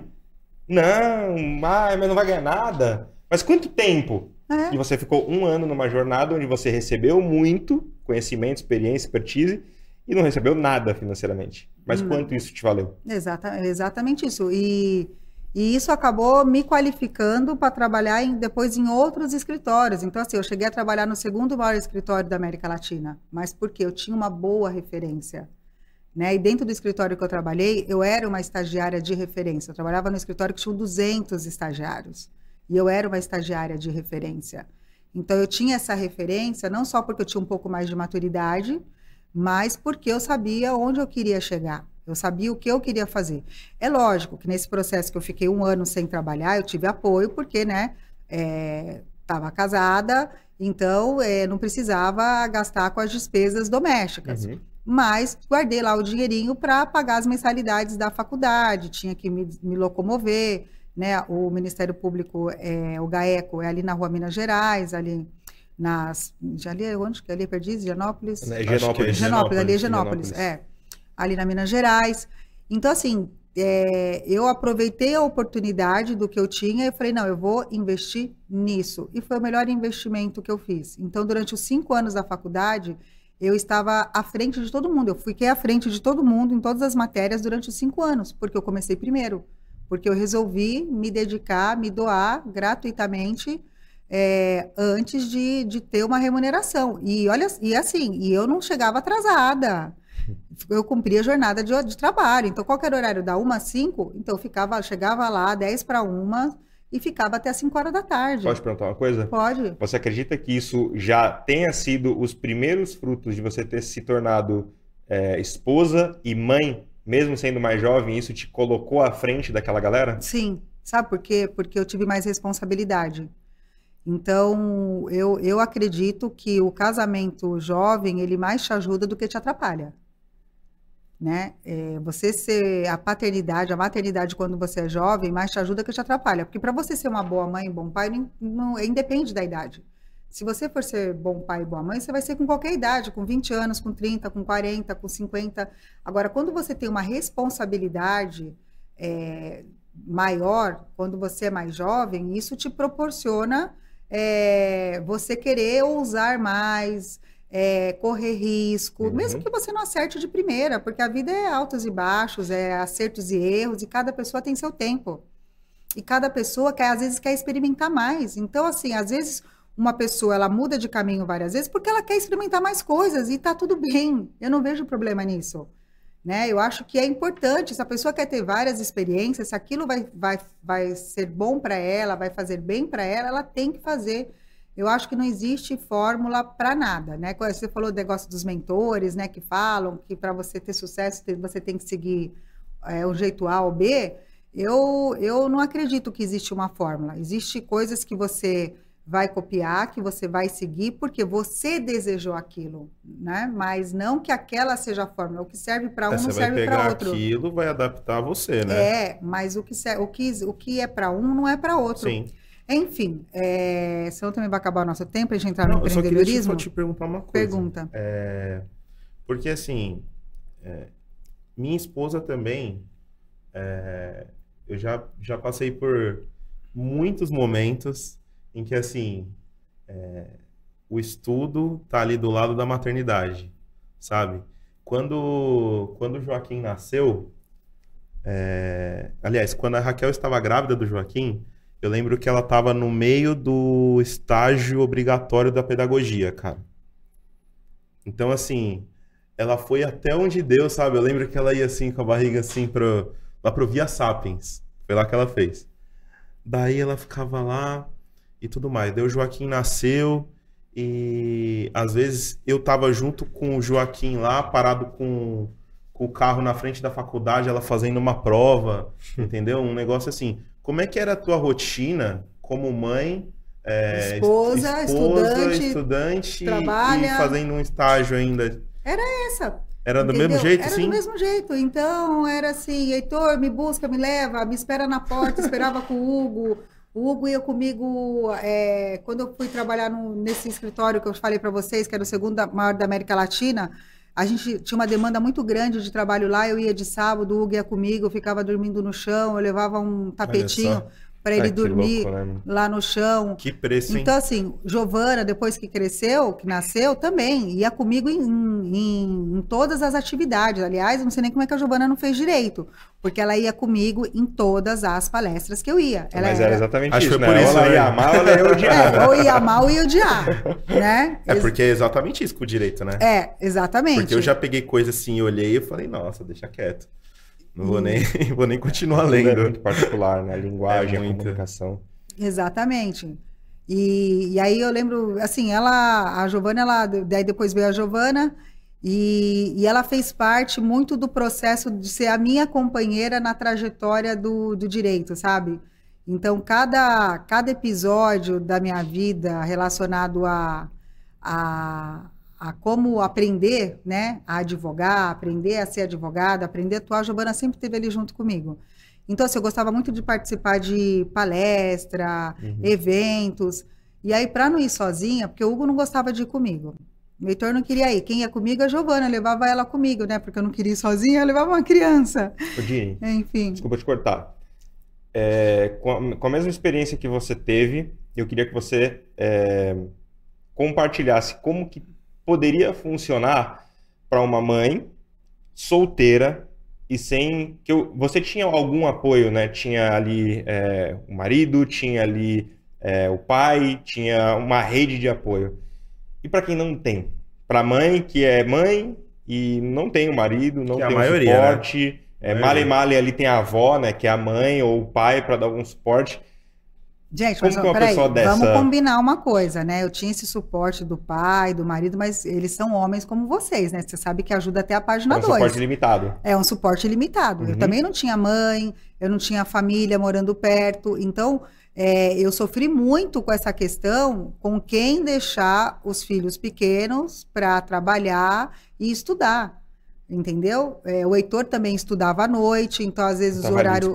Não, mas não vai ganhar nada. Mas quanto tempo? É. E você ficou um ano numa jornada onde você recebeu muito conhecimento, experiência, expertise e não recebeu nada financeiramente. Mas hum. quanto isso te valeu? Exata, exatamente isso. E, e isso acabou me qualificando para trabalhar em, depois em outros escritórios. Então, assim, eu cheguei a trabalhar no segundo maior escritório da América Latina. Mas porque eu tinha uma boa referência. Né? E dentro do escritório que eu trabalhei, eu era uma estagiária de referência. Eu trabalhava no escritório que tinha 200 estagiários. E eu era uma estagiária de referência. Então eu tinha essa referência não só porque eu tinha um pouco mais de maturidade, mas porque eu sabia onde eu queria chegar. Eu sabia o que eu queria fazer. É lógico que nesse processo que eu fiquei um ano sem trabalhar, eu tive apoio porque, né, estava é, casada, então é, não precisava gastar com as despesas domésticas. Uhum mas guardei lá o dinheirinho para pagar as mensalidades da faculdade, tinha que me, me locomover, né? O Ministério Público, é, o GAECO, é ali na rua Minas Gerais, ali nas... ali, onde que é ali? Perdiz? Genópolis? É, Genópolis. É Genópolis, Genópolis, ali é Genópolis, Genópolis, é. Ali na Minas Gerais. Então, assim, é, eu aproveitei a oportunidade do que eu tinha e falei, não, eu vou investir nisso. E foi o melhor investimento que eu fiz. Então, durante os cinco anos da faculdade, eu estava à frente de todo mundo. Eu fiquei à frente de todo mundo em todas as matérias durante os cinco anos, porque eu comecei primeiro. Porque eu resolvi me dedicar, me doar gratuitamente é, antes de, de ter uma remuneração. E olha, e assim, e eu não chegava atrasada. Eu cumpria a jornada de, de trabalho. Então, qualquer horário da uma às cinco, então eu ficava, chegava lá dez para uma e ficava até 5 horas da tarde. Pode perguntar uma coisa? Pode. Você acredita que isso já tenha sido os primeiros frutos de você ter se tornado é, esposa e mãe, mesmo sendo mais jovem, isso te colocou à frente daquela galera? Sim. Sabe por quê? Porque eu tive mais responsabilidade. Então, eu, eu acredito que o casamento jovem, ele mais te ajuda do que te atrapalha né? É, você ser a paternidade, a maternidade quando você é jovem, mais te ajuda que te atrapalha, porque para você ser uma boa mãe, bom pai, não, não, é, independe da idade. Se você for ser bom pai e boa mãe, você vai ser com qualquer idade, com 20 anos, com 30, com 40, com 50. Agora, quando você tem uma responsabilidade é, maior, quando você é mais jovem, isso te proporciona é, você querer ousar mais, é, correr risco, uhum. mesmo que você não acerte de primeira, porque a vida é altos e baixos, é acertos e erros, e cada pessoa tem seu tempo. E cada pessoa quer, às vezes quer experimentar mais. Então, assim, às vezes uma pessoa ela muda de caminho várias vezes porque ela quer experimentar mais coisas e tá tudo bem. Eu não vejo problema nisso. Né? Eu acho que é importante, se a pessoa quer ter várias experiências, se aquilo vai, vai, vai ser bom para ela, vai fazer bem para ela, ela tem que fazer eu acho que não existe fórmula para nada, né? Você falou do negócio dos mentores, né? Que falam que para você ter sucesso você tem que seguir é, o jeito A ou B. Eu, eu não acredito que existe uma fórmula. Existem coisas que você vai copiar, que você vai seguir, porque você desejou aquilo, né? Mas não que aquela seja a fórmula. O que serve para é, um é, não serve para outro. Você vai pegar aquilo, vai adaptar a você, né? É, mas o que, o que, o que é para um não é para outro. Sim. Enfim, é, senão também vai acabar o nosso tempo, a gente entrar Não, no empreendedorismo. Eu só queria te, perguntar uma coisa. Pergunta. É, porque assim, é, minha esposa também, é, eu já, já passei por muitos momentos em que assim, é, o estudo tá ali do lado da maternidade, sabe? Quando, quando o Joaquim nasceu, é, aliás, quando a Raquel estava grávida do Joaquim, eu lembro que ela estava no meio do estágio obrigatório da pedagogia, cara. Então, assim, ela foi até onde deu, sabe? Eu lembro que ela ia assim com a barriga assim pro, lá pro Via Sapiens. Foi lá que ela fez. Daí ela ficava lá e tudo mais. Daí o Joaquim nasceu e às vezes eu tava junto com o Joaquim lá, parado com, com o carro na frente da faculdade, ela fazendo uma prova, entendeu? Um negócio assim. Como é que era a tua rotina como mãe, é, esposa, esposa, estudante, estudante trabalha. e fazendo um estágio ainda? Era essa. Era do Entendeu? mesmo jeito, era sim? Era do mesmo jeito. Então, era assim, Heitor, me busca, me leva, me espera na porta, esperava com o Hugo. O Hugo ia comigo, é, quando eu fui trabalhar no, nesse escritório que eu falei para vocês, que era o segundo maior da América Latina, a gente tinha uma demanda muito grande de trabalho lá. Eu ia de sábado, o Hugo ia comigo, eu ficava dormindo no chão, eu levava um tapetinho para ele Ai, dormir louco, né? lá no chão. Que preço, hein? Então, assim, Giovana, depois que cresceu, que nasceu, também ia comigo em, em, em, todas as atividades. Aliás, não sei nem como é que a Giovana não fez direito, porque ela ia comigo em todas as palestras que eu ia. Ela Mas era, era exatamente Acho isso, né? Por isso, ela né? ia amar, ela ia odiar. É, né? ou ia amar ou ia odiar, né? É porque é exatamente isso com o direito, né? É, exatamente. Porque eu já peguei coisa assim, olhei e falei, nossa, deixa quieto. Não vou hum. nem, vou nem continuar é lendo. É muito particular, né? A é linguagem, é a comunicação. Exatamente. E, e, aí eu lembro, assim, ela, a Giovana, ela, daí depois veio a Giovana, e, e ela fez parte muito do processo de ser a minha companheira na trajetória do, do direito, sabe? Então, cada, cada episódio da minha vida relacionado a, a, a como aprender, né, a advogar, aprender a ser advogada, aprender a atuar, a Giovana sempre esteve ali junto comigo. Então, assim, eu gostava muito de participar de palestra, uhum. eventos. E aí, para não ir sozinha, porque o Hugo não gostava de ir comigo. O Heitor não queria ir. Quem ia comigo, a Giovana. Eu levava ela comigo, né? Porque eu não queria ir sozinha, eu levava uma criança. Odin, Enfim. Desculpa te cortar. É, com, a, com, a, mesma experiência que você teve, eu queria que você é, compartilhasse como que poderia funcionar para uma mãe solteira e sem que eu, você tinha algum apoio, né? Tinha ali é, o marido, tinha ali é, o pai, tinha uma rede de apoio. E para quem não tem, para mãe que é mãe e não tem o marido, não que é tem a maioria, né? suporte, né? é, male male ali tem a avó, né? Que é a mãe ou o pai para dar algum suporte. Gente, mas peraí, dessa... vamos é? combinar uma coisa, né? Eu tinha esse suporte do pai, do marido, mas eles são homens como vocês, né? Você sabe que ajuda até a página 2. É um dois. suporte limitado. É um suporte limitado. Uhum. Eu também não tinha mãe, eu não tinha família morando perto. Então, é, eu sofri muito com essa questão com quem deixar os filhos pequenos para trabalhar e estudar entendeu? É, o Heitor também estudava à noite, então às vezes o horário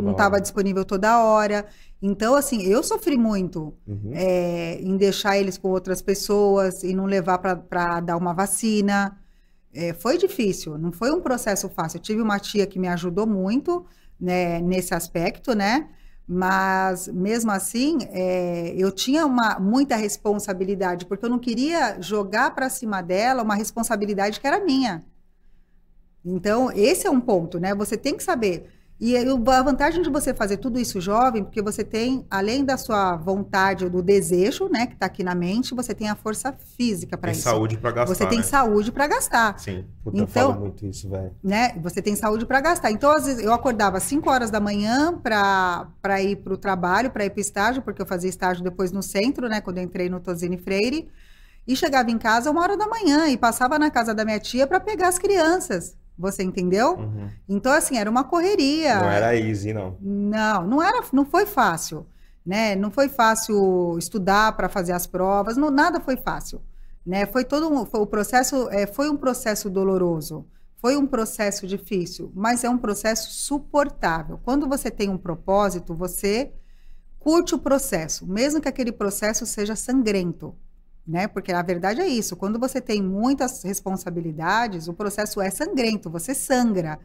não estava disponível toda hora. Então, assim, eu sofri muito uhum. é, em deixar eles com outras pessoas e não levar para dar uma vacina. É, foi difícil, não foi um processo fácil. Eu tive uma tia que me ajudou muito né, nesse aspecto, né? Mas mesmo assim, é, eu tinha uma, muita responsabilidade, porque eu não queria jogar para cima dela uma responsabilidade que era minha. Então, esse é um ponto, né? Você tem que saber e a vantagem de você fazer tudo isso jovem, porque você tem, além da sua vontade ou do desejo, né, que está aqui na mente, você tem a força física para isso. tem saúde para gastar. Você tem né? saúde para gastar. Sim, Puta, então, eu falo então, muito isso, velho. Né, você tem saúde para gastar. Então, às vezes, eu acordava às 5 horas da manhã para ir para o trabalho, para ir para estágio, porque eu fazia estágio depois no centro, né, quando eu entrei no Tosini Freire. E chegava em casa uma hora da manhã e passava na casa da minha tia para pegar as crianças. Você entendeu? Uhum. Então, assim, era uma correria. Não era easy, não. Não, não, era, não foi fácil. Né? Não foi fácil estudar para fazer as provas, não, nada foi fácil. Né? Foi todo um, foi o processo, é, foi um processo doloroso, foi um processo difícil, mas é um processo suportável. Quando você tem um propósito, você curte o processo, mesmo que aquele processo seja sangrento né? Porque a verdade é isso, quando você tem muitas responsabilidades, o processo é sangrento, você sangra,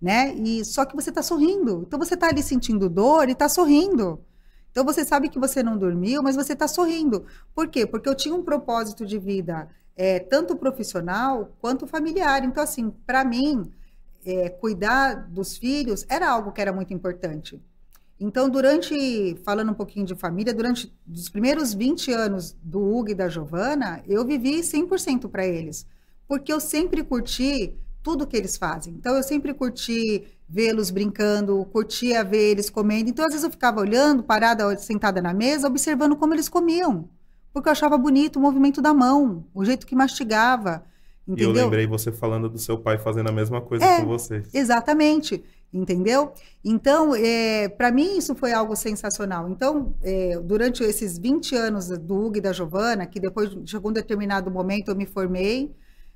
né? E só que você está sorrindo. Então você está ali sentindo dor e está sorrindo. Então você sabe que você não dormiu, mas você está sorrindo. Por quê? Porque eu tinha um propósito de vida, é, tanto profissional quanto familiar. Então assim, para mim, é, cuidar dos filhos era algo que era muito importante. Então, durante, falando um pouquinho de família, durante os primeiros 20 anos do Hugo e da Giovana, eu vivi 100% para eles, porque eu sempre curti tudo que eles fazem. Então, eu sempre curti vê-los brincando, curtia ver eles comendo. Então, às vezes eu ficava olhando, parada, sentada na mesa, observando como eles comiam, porque eu achava bonito o movimento da mão, o jeito que mastigava. Entendeu? E eu lembrei você falando do seu pai fazendo a mesma coisa é, com vocês. Exatamente entendeu? Então, é, para mim, isso foi algo sensacional. Então, é, durante esses 20 anos do Hugo e da Giovana, que depois chegou um determinado momento eu me formei,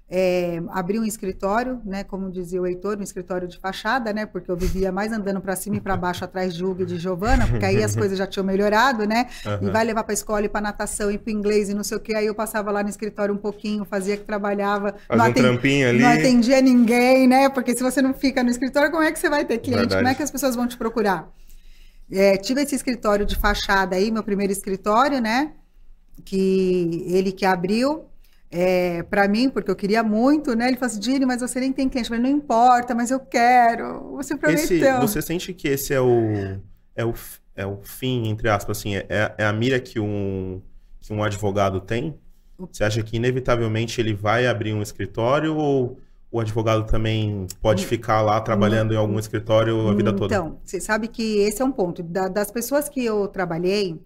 é, abri um escritório, né, como dizia o Heitor, um escritório de fachada, né, porque eu vivia mais andando para cima e para baixo atrás de Hugo e de Giovana, porque aí as coisas já tinham melhorado, né, uhum. e vai levar para escola e para natação e para inglês e não sei o que, aí eu passava lá no escritório um pouquinho, fazia que trabalhava, não, um atendia, não, atendia ninguém, né, porque se você não fica no escritório, como é que você vai ter cliente, Verdade. como é que as pessoas vão te procurar? É, tive esse escritório de fachada aí, meu primeiro escritório, né, que ele que abriu, é, para mim, porque eu queria muito, né? Ele falou assim, Dini, mas você nem tem cliente. Eu falei, não importa, mas eu quero. Você prometeu. Esse, você sente que esse é o, é. o, é o fim, entre aspas, assim, é, é a mira que um, que um advogado tem? Você acha que inevitavelmente ele vai abrir um escritório ou o advogado também pode hum, ficar lá hum, trabalhando em algum escritório a vida toda? Então, você sabe que esse é um ponto. Da, das pessoas que eu trabalhei,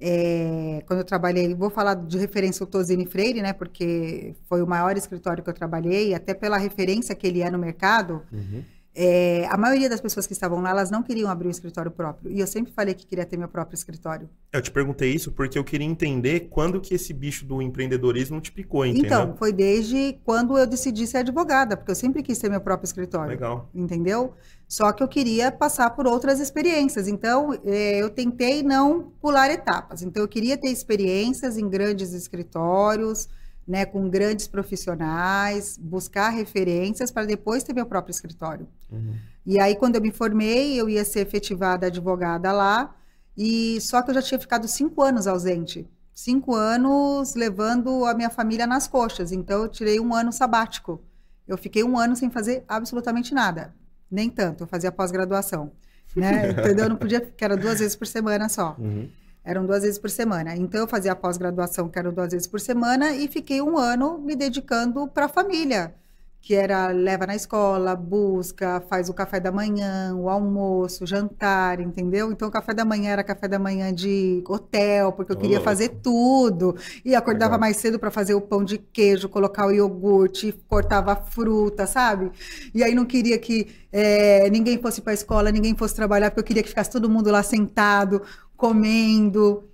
é, quando eu trabalhei, vou falar de referência o Tosini Freire, né? Porque foi o maior escritório que eu trabalhei, até pela referência que ele é no mercado. Uhum. É, a maioria das pessoas que estavam lá, elas não queriam abrir um escritório próprio. E eu sempre falei que queria ter meu próprio escritório. Eu te perguntei isso porque eu queria entender quando que esse bicho do empreendedorismo te picou, entendeu? Então, foi desde quando eu decidi ser advogada, porque eu sempre quis ter meu próprio escritório. Legal. Entendeu? Só que eu queria passar por outras experiências. Então, é, eu tentei não pular etapas. Então, eu queria ter experiências em grandes escritórios, né, com grandes profissionais, buscar referências para depois ter meu próprio escritório. Uhum. E aí, quando eu me formei, eu ia ser efetivada advogada lá, e só que eu já tinha ficado cinco anos ausente. Cinco anos levando a minha família nas coxas. Então, eu tirei um ano sabático. Eu fiquei um ano sem fazer absolutamente nada. Nem tanto, eu fazia pós-graduação. Né? Entendeu? Eu não podia, que era duas vezes por semana só. Uhum. Eram duas vezes por semana. Então, eu fazia a pós-graduação, que eram duas vezes por semana, e fiquei um ano me dedicando para a família, que era leva na escola, busca, faz o café da manhã, o almoço, jantar, entendeu? Então, o café da manhã era café da manhã de hotel, porque eu oh, queria fazer tudo. E acordava legal. mais cedo para fazer o pão de queijo, colocar o iogurte, cortava a fruta, sabe? E aí não queria que é, ninguém fosse para a escola, ninguém fosse trabalhar, porque eu queria que ficasse todo mundo lá sentado comendo,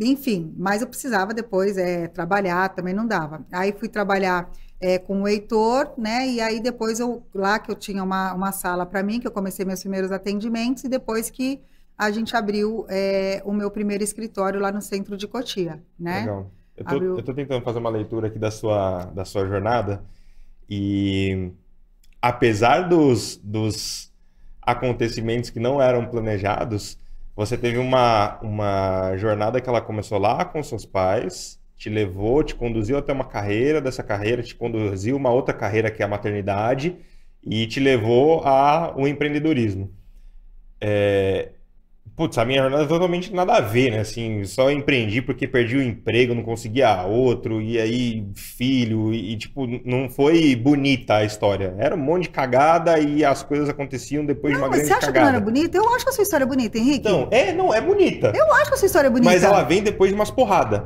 enfim. Mas eu precisava depois é, trabalhar, também não dava. Aí fui trabalhar é, com o Heitor, né? E aí depois eu, lá que eu tinha uma, uma sala para mim, que eu comecei meus primeiros atendimentos, e depois que a gente abriu é, o meu primeiro escritório lá no centro de Cotia, né? Legal. Eu estou abriu... tentando fazer uma leitura aqui da sua, da sua jornada e apesar dos, dos acontecimentos que não eram planejados, você teve uma, uma jornada que ela começou lá com seus pais, te levou, te conduziu até uma carreira, dessa carreira te conduziu uma outra carreira que é a maternidade e te levou ao empreendedorismo. É, Putz, a minha jornada é totalmente nada a ver, né? Assim, só empreendi porque perdi o emprego, não conseguia outro, e aí filho, e, e tipo, não foi bonita a história. Era um monte de cagada e as coisas aconteciam depois não, de uma grande cagada. Você acha que não era bonita? Eu acho a sua história bonita, Henrique. Então, é, não, é bonita. Eu acho a sua história bonita. Mas ela vem depois de umas porradas.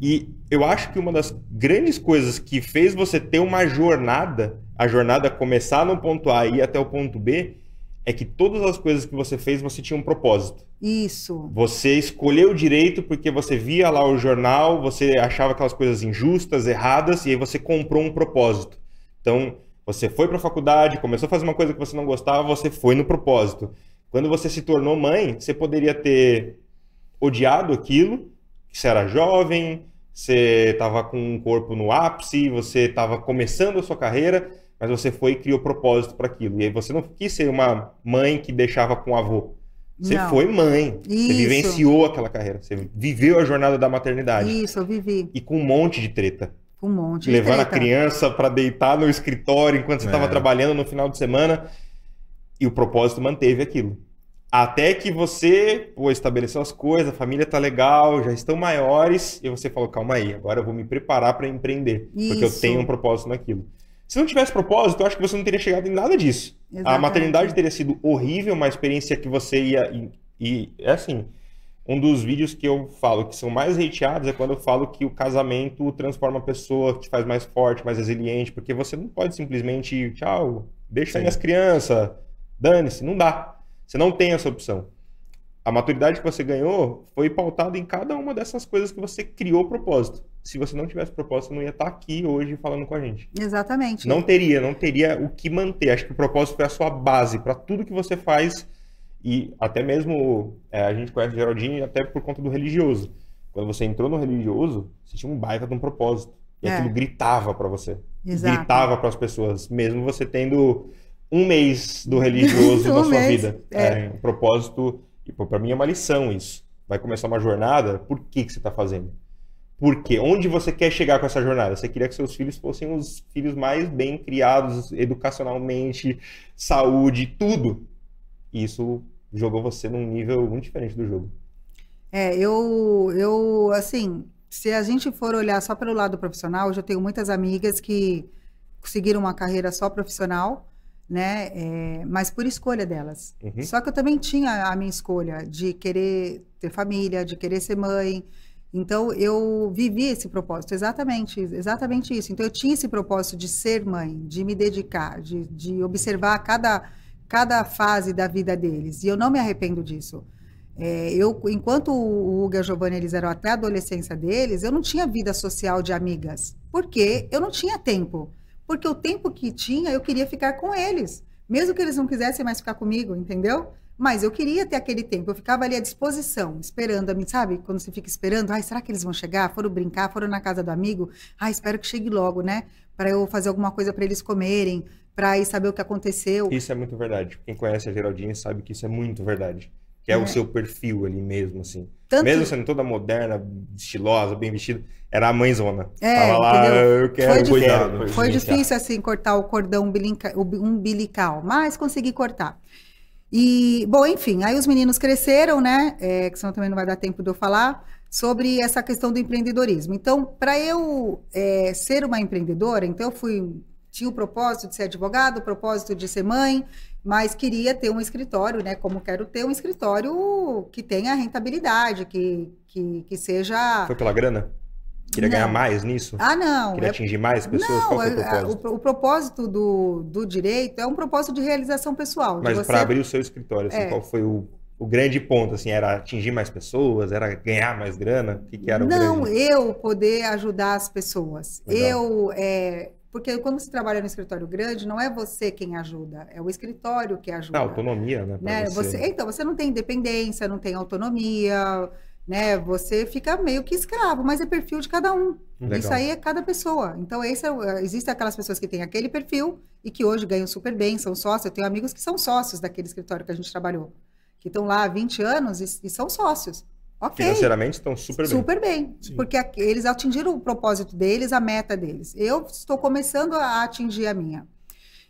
E eu acho que uma das grandes coisas que fez você ter uma jornada, a jornada começar no ponto A e ir até o ponto B, é que todas as coisas que você fez, você tinha um propósito. Isso. Você escolheu direito porque você via lá o jornal, você achava aquelas coisas injustas, erradas, e aí você comprou um propósito. Então, você foi para a faculdade, começou a fazer uma coisa que você não gostava, você foi no propósito. Quando você se tornou mãe, você poderia ter odiado aquilo, que você era jovem, você estava com um corpo no ápice, você estava começando a sua carreira, mas você foi e criou propósito para aquilo. E aí você não quis ser uma mãe que deixava com o avô. Você não. foi mãe. Isso. Você vivenciou aquela carreira. Você viveu a jornada da maternidade. Isso, eu vivi. E com um monte de treta. Com Um monte Levando de Levando a criança para deitar no escritório enquanto você estava é. trabalhando no final de semana. E o propósito manteve aquilo. Até que você pô, estabeleceu as coisas, a família tá legal, já estão maiores, e você falou: calma aí, agora eu vou me preparar para empreender, Isso. porque eu tenho um propósito naquilo. Se não tivesse propósito, eu acho que você não teria chegado em nada disso. Exatamente. A maternidade teria sido horrível, uma experiência que você ia. E, é assim. Um dos vídeos que eu falo que são mais hateados é quando eu falo que o casamento transforma a pessoa, te faz mais forte, mais resiliente, porque você não pode simplesmente, tchau, deixa aí as crianças, dane-se, não dá. Você não tem essa opção. A maturidade que você ganhou foi pautada em cada uma dessas coisas que você criou propósito se você não tivesse propósito, não ia estar tá aqui hoje falando com a gente. Exatamente. Não teria, não teria o que manter. Acho que o propósito é a sua base para tudo que você faz. E até mesmo é, a gente conhece o Geraldine até por conta do religioso. Quando você entrou no religioso, você tinha um baita de um propósito. E é. aquilo gritava para você. Exato. Gritava para as pessoas, mesmo você tendo um mês do religioso um na sua mês. vida. É. é. um propósito. E para mim é uma lição isso. Vai começar uma jornada, por que, que você está fazendo? Por quê? Onde você quer chegar com essa jornada? Você queria que seus filhos fossem os filhos mais bem criados educacionalmente, saúde, tudo. E isso jogou você num nível muito diferente do jogo. É, eu, eu, assim, se a gente for olhar só pelo lado profissional, eu já tenho muitas amigas que conseguiram uma carreira só profissional, né? É, mas por escolha delas. Uhum. Só que eu também tinha a minha escolha de querer ter família, de querer ser mãe, então eu vivi esse propósito, exatamente, exatamente isso. Então eu tinha esse propósito de ser mãe, de me dedicar, de, de observar cada, cada fase da vida deles. E eu não me arrependo disso. É, eu, enquanto o Hugo e a Giovanna eles eram até a adolescência deles, eu não tinha vida social de amigas, porque eu não tinha tempo. Porque o tempo que tinha, eu queria ficar com eles, mesmo que eles não quisessem mais ficar comigo, entendeu? Mas eu queria ter aquele tempo, eu ficava ali à disposição, esperando a mim, sabe? Quando você fica esperando, ai, será que eles vão chegar? Foram brincar, foram na casa do amigo? Ai, espero que chegue logo, né? Para eu fazer alguma coisa para eles comerem, para ir saber o que aconteceu. Isso é muito verdade. Quem conhece a Geraldine sabe que isso é muito verdade. Que é, é. o seu perfil ali mesmo, assim. Tanto... Mesmo sendo toda moderna, estilosa, bem vestida, era a mãezona. É, Tava lá, entendeu? eu quero foi Foi, foi difícil, assim, cortar o cordão umbilical, mas consegui cortar. E, bom, enfim, aí os meninos cresceram, né? É, que senão também não vai dar tempo de eu falar, sobre essa questão do empreendedorismo. Então, para eu é, ser uma empreendedora, então eu fui. Tinha o propósito de ser advogado, o propósito de ser mãe, mas queria ter um escritório, né? Como quero ter um escritório que tenha rentabilidade, que, que, que seja. Foi pela grana? Queria não. ganhar mais nisso? Ah, não. Queria atingir mais pessoas? Não, Qual foi o propósito? O, o propósito do, do direito é um propósito de realização pessoal. Mas você... para abrir o seu escritório, assim, é. qual foi o, o grande ponto? Assim, era atingir mais pessoas? Era ganhar mais grana? O que, que era o Não, grande... eu poder ajudar as pessoas. Legal. Eu... É... Porque quando você trabalha no escritório grande, não é você quem ajuda, é o escritório que ajuda. A ah, autonomia, né? né? Você. Você, né? então, você não tem independência, não tem autonomia, né? Você fica meio que escravo, mas é perfil de cada um. Legal. Isso aí é cada pessoa. Então, esse é, eh, existem aquelas pessoas que têm aquele perfil e que hoje ganham super bem, são sócios. Eu tenho amigos que são sócios daquele escritório que a gente trabalhou, que estão lá há 20 anos e, e são sócios. Okay. Financeiramente estão super bem. Super bem, Sim. porque eles atingiram o propósito deles, a meta deles. Eu estou começando a atingir a minha.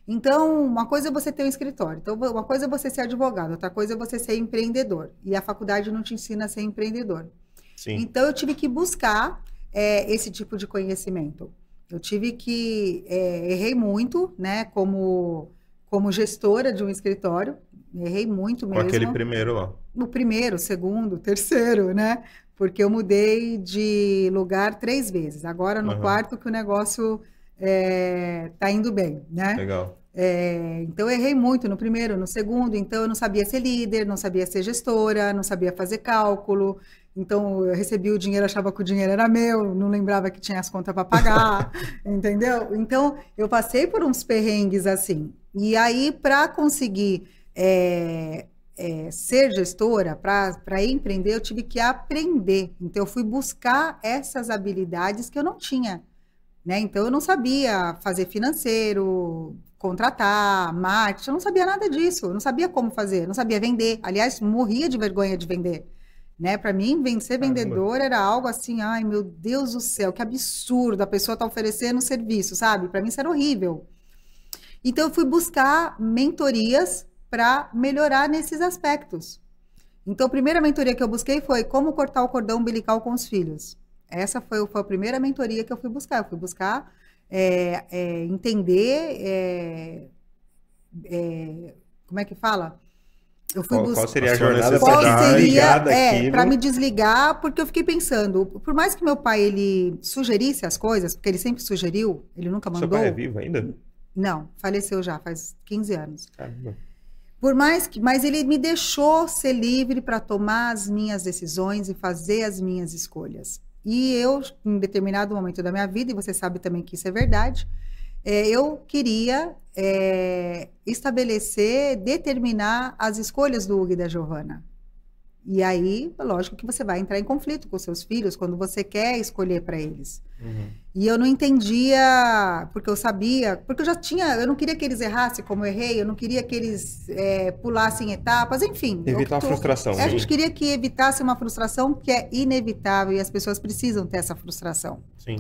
Então, uma coisa é você ter um escritório, então uma coisa é você ser advogado, outra coisa é você ser empreendedor. E a faculdade não te ensina a ser empreendedor. Sim. Então, eu tive que buscar é, esse tipo de conhecimento. Eu tive que é, errei muito, né, como como gestora de um escritório, errei muito mesmo. Com aquele primeiro, ó. No primeiro, segundo, terceiro, né? Porque eu mudei de lugar três vezes. Agora no uhum. quarto que o negócio é, tá indo bem, né? Legal. É, então eu errei muito no primeiro, no segundo, então eu não sabia ser líder, não sabia ser gestora, não sabia fazer cálculo. Então eu recebi o dinheiro, achava que o dinheiro era meu, não lembrava que tinha as contas para pagar, entendeu? Então eu passei por uns perrengues assim. E aí para conseguir é, é, ser gestora, para empreender, eu tive que aprender. Então eu fui buscar essas habilidades que eu não tinha. Né? Então eu não sabia fazer financeiro, contratar, marketing, eu não sabia nada disso, eu não sabia como fazer, não sabia vender. Aliás, morria de vergonha de vender. Né? Para mim, vencer vendedor era algo assim, ai meu Deus do céu, que absurdo, a pessoa tá oferecendo serviço, sabe? Para mim isso era horrível. Então eu fui buscar mentorias para melhorar nesses aspectos. Então, a primeira mentoria que eu busquei foi como cortar o cordão umbilical com os filhos. Essa foi, foi a primeira mentoria que eu fui buscar. Eu fui buscar é, é, entender. É, é como é que fala? Eu fui qual, qual seria a jornada para é, no... me desligar, porque eu fiquei pensando, por mais que meu pai ele sugerisse as coisas, porque ele sempre sugeriu, ele nunca mandou. Seu pai é vivo ainda? Não, faleceu já, faz 15 anos. Caramba. Por mais que, mas ele me deixou ser livre para tomar as minhas decisões e fazer as minhas escolhas. E eu, em determinado momento da minha vida, e você sabe também que isso é verdade, é, eu queria é, estabelecer, determinar as escolhas do Hugo e da Giovana. E aí, lógico que você vai entrar em conflito com seus filhos quando você quer escolher para eles. Uhum. E eu não entendia, porque eu sabia, porque eu já tinha, eu não queria que eles errassem como eu errei, eu não queria que eles é, pulassem etapas, enfim. Evitar é, a frustração. Né? A gente queria que evitasse uma frustração que é inevitável e as pessoas precisam ter essa frustração. Sim.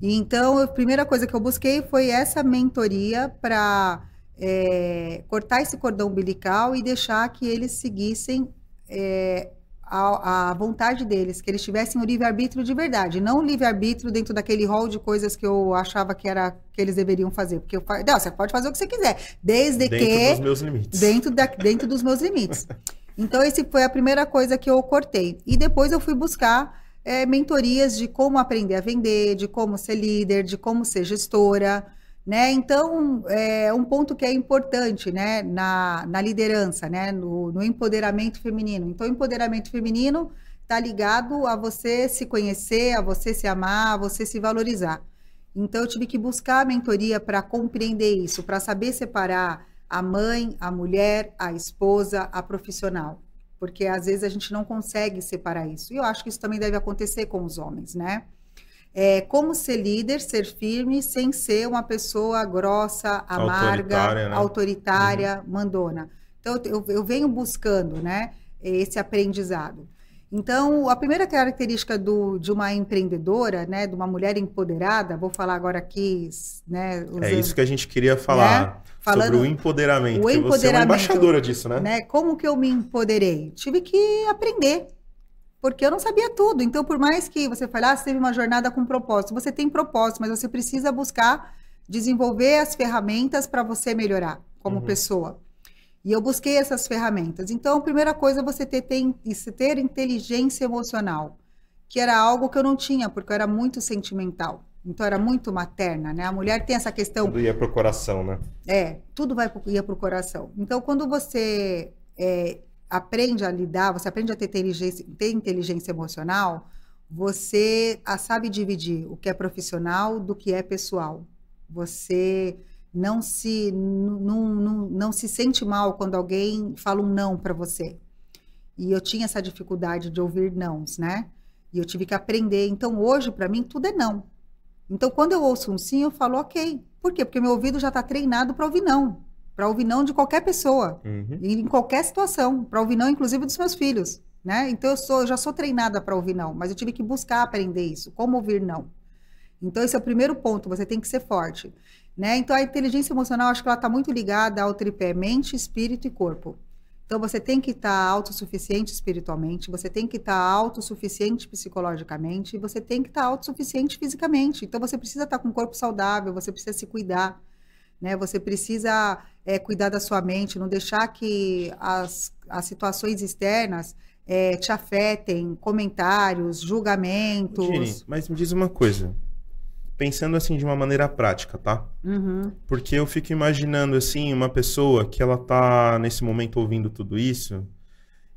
E então, a primeira coisa que eu busquei foi essa mentoria para é, cortar esse cordão umbilical e deixar que eles seguissem é, a, a, vontade deles, que eles tivessem o livre-arbítrio de verdade, não o livre-arbítrio dentro daquele rol de coisas que eu achava que era que eles deveriam fazer. Porque eu, não, você pode fazer o que você quiser, desde dentro que. Dentro dos meus limites. Dentro, da, dentro dos meus limites. Então, esse foi a primeira coisa que eu cortei. E depois eu fui buscar é, mentorias de como aprender a vender, de como ser líder, de como ser gestora. Né? Então, é um ponto que é importante né? na, na liderança, né? no, no empoderamento feminino. Então, empoderamento feminino está ligado a você se conhecer, a você se amar, a você se valorizar. Então, eu tive que buscar a mentoria para compreender isso, para saber separar a mãe, a mulher, a esposa, a profissional. Porque às vezes a gente não consegue separar isso. E eu acho que isso também deve acontecer com os homens, né? é, como ser líder, ser firme, sem ser uma pessoa grossa, amarga, autoritária, né? autoritária uhum. mandona. Então, eu, eu venho buscando né, esse aprendizado. Então, a primeira característica do, de uma empreendedora, né, de uma mulher empoderada, vou falar agora aqui, né? É usando, é isso que a gente queria né, falar né? Falando sobre o empoderamento. O empoderamento. Você é uma embaixadora disso, né? né? Como que eu me empoderei? Tive que aprender, porque eu não sabia tudo. Então, por mais que você fale, ah, você teve uma jornada com propósito, você tem propósito, mas você precisa buscar desenvolver as ferramentas para você melhorar como uhum. pessoa. E eu busquei essas ferramentas. Então, a primeira coisa é você ter, ter, ter inteligência emocional, que era algo que eu não tinha, porque eu era muito sentimental. Então, era muito materna, né? A mulher tem essa questão... Tudo ia pro coração, né? É, tudo vai, ia pro coração. Então, quando você é, aprende a lidar, você aprende a ter inteligência, ter inteligência emocional, você sabe dividir o que é profissional do que é pessoal. Você não se não, não, não se sente mal quando alguém fala um não para você. E eu tinha essa dificuldade de ouvir nãos, né? E eu tive que aprender. Então hoje para mim tudo é não. Então quando eu ouço um sim, eu falo OK. Por quê? Porque meu ouvido já está treinado para ouvir não para ouvir não de qualquer pessoa, uhum. em qualquer situação, para ouvir não inclusive dos meus filhos, né? Então eu sou, eu já sou treinada para ouvir não, mas eu tive que buscar aprender isso, como ouvir não. Então esse é o primeiro ponto, você tem que ser forte, né? Então a inteligência emocional acho que ela está muito ligada ao tripé mente, espírito e corpo. Então você tem que estar tá autossuficiente espiritualmente, você tem que estar tá autossuficiente psicologicamente, você tem que estar tá autossuficiente fisicamente. Então você precisa estar tá com um corpo saudável, você precisa se cuidar. Né? Você precisa é, cuidar da sua mente, não deixar que as, as situações externas é, te afetem, comentários, julgamentos. Gini, mas me diz uma coisa. Pensando assim de uma maneira prática, tá? Uhum. Porque eu fico imaginando assim, uma pessoa que ela tá nesse momento ouvindo tudo isso,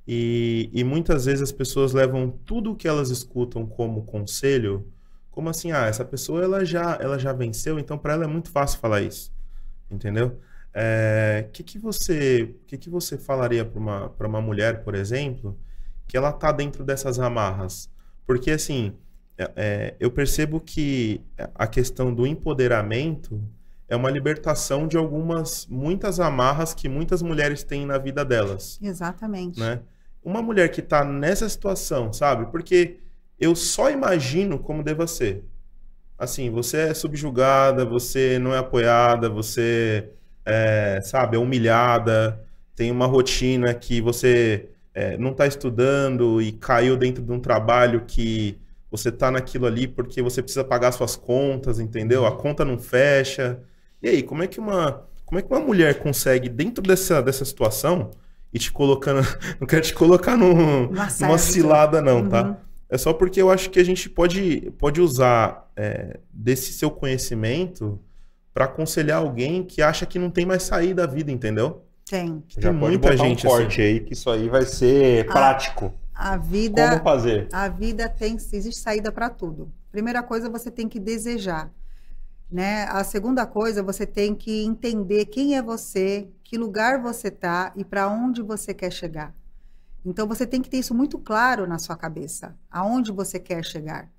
e, e, muitas vezes as pessoas levam tudo o que elas escutam como conselho, como assim, ah, essa pessoa ela já, ela já venceu, então para ela é muito fácil falar isso entendeu? É, que que você, que que você falaria para uma, uma mulher, por exemplo, que ela tá dentro dessas amarras? Porque assim, é, eu percebo que a questão do empoderamento é uma libertação de algumas, muitas amarras que muitas mulheres têm na vida delas. Exatamente. Né? Uma mulher que está nessa situação, sabe? Porque eu só imagino como deva ser assim, você é subjugada, você não é apoiada, você é, sabe, é humilhada, tem uma rotina que você é, não está estudando e caiu dentro de um trabalho que você está naquilo ali porque você precisa pagar suas contas, entendeu? A conta não fecha. E aí, como é que uma, como é que uma mulher consegue, dentro dessa, dessa situação, e te colocando. Não quero te colocar num, numa cilada, não, tá? uhum. tá? É só porque eu acho que a gente pode, pode usar é, desse seu conhecimento para aconselhar alguém que acha que não tem mais saída da vida, entendeu? Tem. Já tem muita gente um corte assim. aí que isso aí vai ser a, prático. A vida. Como fazer? A vida tem, existe saída para tudo. Primeira coisa você tem que desejar, né? A segunda coisa você tem que entender quem é você, que lugar você tá e para onde você quer chegar. Então você tem que ter isso muito claro na sua cabeça, aonde você quer chegar.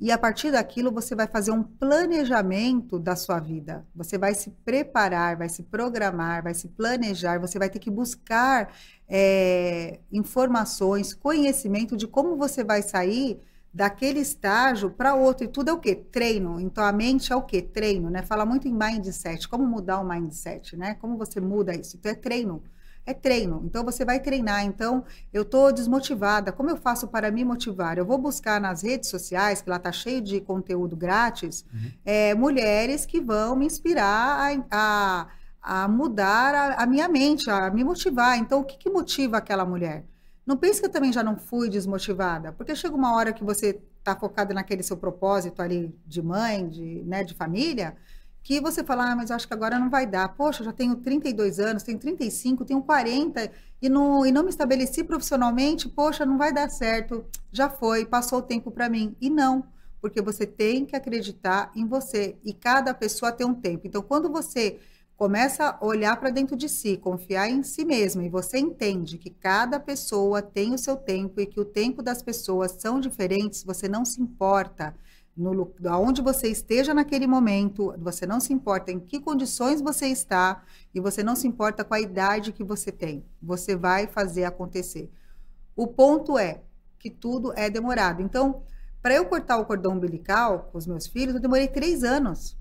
E a partir daquilo você vai fazer um planejamento da sua vida. Você vai se preparar, vai se programar, vai se planejar. Você vai ter que buscar é, informações, conhecimento de como você vai sair daquele estágio para outro. E tudo é o que Treino. Então a mente é o que Treino, né? Fala muito em mindset. Como mudar o mindset, né? Como você muda isso? Então é treino é treino. Então você vai treinar. Então eu estou desmotivada. Como eu faço para me motivar? Eu vou buscar nas redes sociais, que lá está cheio de conteúdo grátis, uhum. é, mulheres que vão me inspirar a, a, a mudar a, a, minha mente, a me motivar. Então o que, que motiva aquela mulher? Não pense que eu também já não fui desmotivada, porque chega uma hora que você está focada naquele seu propósito ali de mãe, de, né, de família que você fala, ah, mas acho que agora não vai dar. Poxa, já tenho 32 anos, tenho 35, tenho 40 e não, e não me estabeleci profissionalmente. Poxa, não vai dar certo. Já foi, passou o tempo para mim. E não, porque você tem que acreditar em você e cada pessoa tem um tempo. Então, quando você começa a olhar para dentro de si, confiar em si mesmo e você entende que cada pessoa tem o seu tempo e que o tempo das pessoas são diferentes, você não se importa no, aonde você esteja naquele momento, você não se importa em que condições você está e você não se importa com a idade que você tem. Você vai fazer acontecer. O ponto é que tudo é demorado. Então, para eu cortar o cordão umbilical com os meus filhos, eu demorei três anos.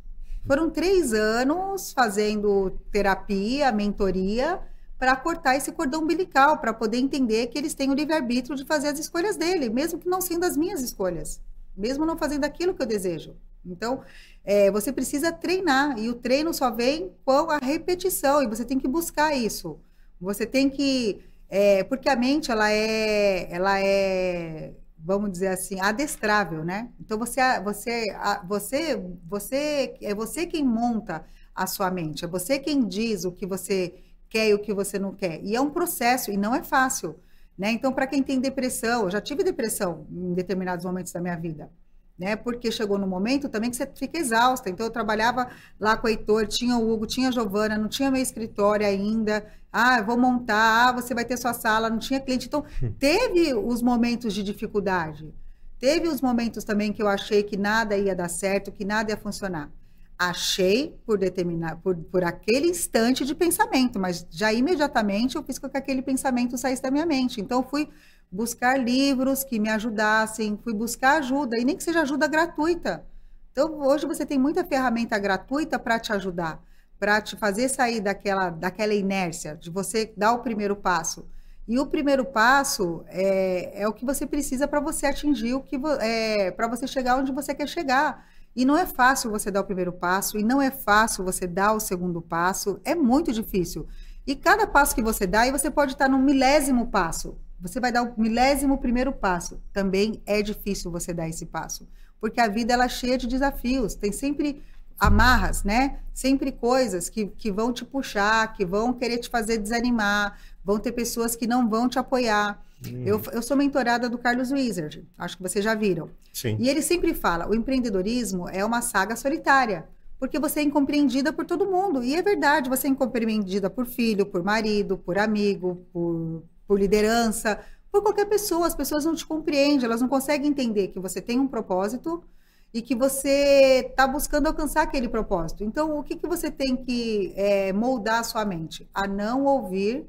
Foram três anos fazendo terapia, mentoria, para cortar esse cordão umbilical, para poder entender que eles têm o livre-arbítrio de fazer as escolhas dele, mesmo que não sendo as minhas escolhas mesmo não fazendo aquilo que eu desejo. Então, é, você precisa treinar e o treino só vem com a repetição e você tem que buscar isso. Você tem que, é, porque a mente ela é, ela é, vamos dizer assim, adestrável, né? Então você, você, você, você é você quem monta a sua mente, é você quem diz o que você quer e o que você não quer. E é um processo e não é fácil. Né? Então, para quem tem depressão, eu já tive depressão em determinados momentos da minha vida, né? Porque chegou no momento também que você fica exausta. Então, eu trabalhava lá com o Heitor, tinha o Hugo, tinha a Giovana, não tinha meu escritório ainda. Ah, eu vou montar, ah, você vai ter sua sala, não tinha cliente. Então, hum. teve os momentos de dificuldade. Teve os momentos também que eu achei que nada ia dar certo, que nada ia funcionar achei por determinar por, por aquele instante de pensamento, mas já imediatamente eu fiz com que aquele pensamento saísse da minha mente. Então fui buscar livros que me ajudassem, fui buscar ajuda e nem que seja ajuda gratuita. Então hoje você tem muita ferramenta gratuita para te ajudar, para te fazer sair daquela daquela inércia de você dar o primeiro passo. E o primeiro passo é, é o que você precisa para você atingir o que é, para você chegar onde você quer chegar. E não é fácil você dar o primeiro passo, e não é fácil você dar o segundo passo, é muito difícil. E cada passo que você dá, e você pode estar no milésimo passo, você vai dar o milésimo primeiro passo. Também é difícil você dar esse passo, porque a vida ela é cheia de desafios, tem sempre amarras, né? Sempre coisas que, que vão te puxar, que vão querer te fazer desanimar, vão ter pessoas que não vão te apoiar. Eu, hum. eu sou mentorada do Carlos Wizard, acho que vocês já viram. Sim. E ele sempre fala: o empreendedorismo é uma saga solitária, porque você é incompreendida por todo mundo. E é verdade, você é incompreendida por filho, por marido, por amigo, por, por liderança, por qualquer pessoa. As pessoas não te compreendem, elas não conseguem entender que você tem um propósito e que você está buscando alcançar aquele propósito. Então, o que, que você tem que é, moldar a sua mente? A não ouvir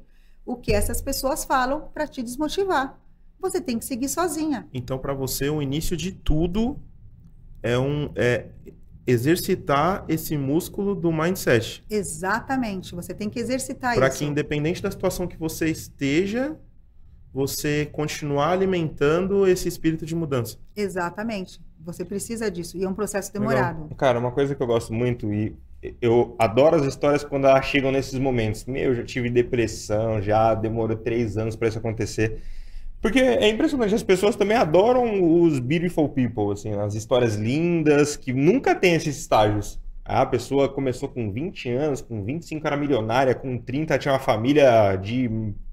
o que essas pessoas falam para te desmotivar. Você tem que seguir sozinha. Então, para você, o início de tudo é um é exercitar esse músculo do mindset. Exatamente. Você tem que exercitar pra isso. Para que, independente da situação que você esteja, você continuar alimentando esse espírito de mudança. Exatamente. Você precisa disso. E é um processo demorado. Legal. Cara, uma coisa que eu gosto muito, e eu adoro as histórias quando elas chegam nesses momentos. Meu, já tive depressão, já demorou três anos para isso acontecer. Porque é impressionante, as pessoas também adoram os beautiful people, assim, as histórias lindas, que nunca tem esses estágios. A pessoa começou com 20 anos, com 25 era milionária, com 30 tinha uma família de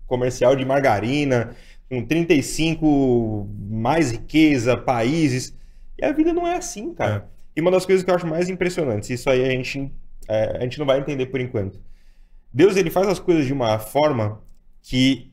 comercial de margarina, com 35 mais riqueza, países. E a vida não é assim, cara. É. E uma das coisas que eu acho mais impressionantes, isso aí a gente, é, a gente não vai entender por enquanto. Deus ele faz as coisas de uma forma que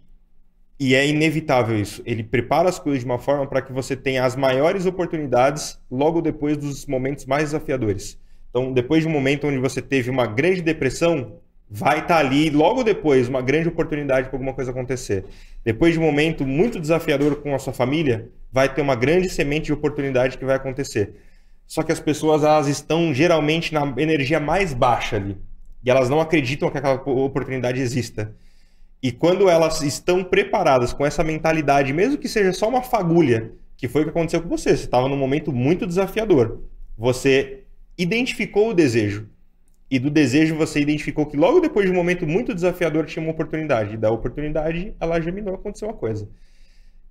e é inevitável isso. Ele prepara as coisas de uma forma para que você tenha as maiores oportunidades logo depois dos momentos mais desafiadores. Então, depois de um momento onde você teve uma grande depressão, vai estar tá ali logo depois uma grande oportunidade para alguma coisa acontecer. Depois de um momento muito desafiador com a sua família, vai ter uma grande semente de oportunidade que vai acontecer só que as pessoas elas estão geralmente na energia mais baixa ali. E elas não acreditam que aquela oportunidade exista. E quando elas estão preparadas com essa mentalidade, mesmo que seja só uma fagulha, que foi o que aconteceu com você, você estava num momento muito desafiador. Você identificou o desejo. E do desejo você identificou que logo depois de um momento muito desafiador tinha uma oportunidade. E da oportunidade, ela germinou, aconteceu uma coisa.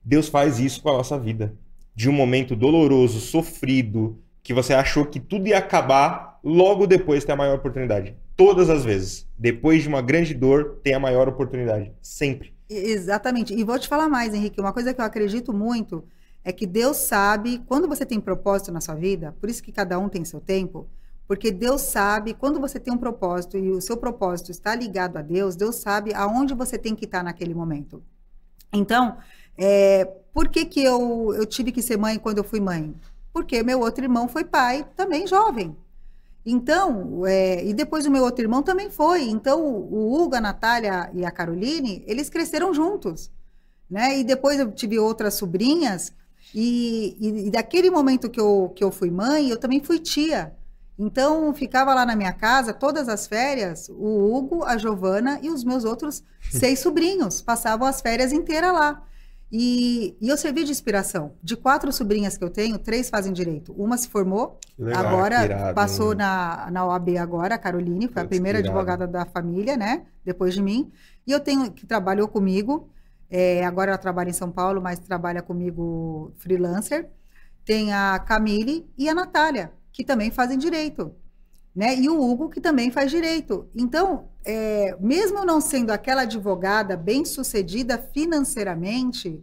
Deus faz isso com a nossa vida. De um momento doloroso, sofrido, que você achou que tudo ia acabar logo depois tem a maior oportunidade. Todas as vezes. Depois de uma grande dor, tem a maior oportunidade. Sempre. Exatamente. E vou te falar mais, Henrique. Uma coisa que eu acredito muito é que Deus sabe quando você tem propósito na sua vida, por isso que cada um tem seu tempo, porque Deus sabe quando você tem um propósito e o seu propósito está ligado a Deus, Deus sabe aonde você tem que estar naquele momento. Então, é, por que, que eu, eu tive que ser mãe quando eu fui mãe? porque meu outro irmão foi pai também jovem. Então, é, e depois o meu outro irmão também foi. Então, o Hugo, a Natália e a Caroline, eles cresceram juntos. Né? E depois eu tive outras sobrinhas, e, e, e daquele momento que eu, que eu fui mãe, eu também fui tia. Então, ficava lá na minha casa, todas as férias, o Hugo, a Giovana e os meus outros seis sobrinhos passavam as férias inteiras lá. E, e, eu servi de inspiração. De quatro sobrinhas que eu tenho, três fazem direito. Uma se formou, Legal, agora irado, passou na, na OAB agora, a Caroline, foi Putz, a primeira advogada da família, né? Depois de mim. E eu tenho que trabalhou comigo. É, agora ela trabalha em São Paulo, mas trabalha comigo freelancer. Tem a Camille e a Natália, que também fazem direito. Né? E o Hugo, que também faz direito. Então, é, mesmo não sendo aquela advogada bem sucedida financeiramente,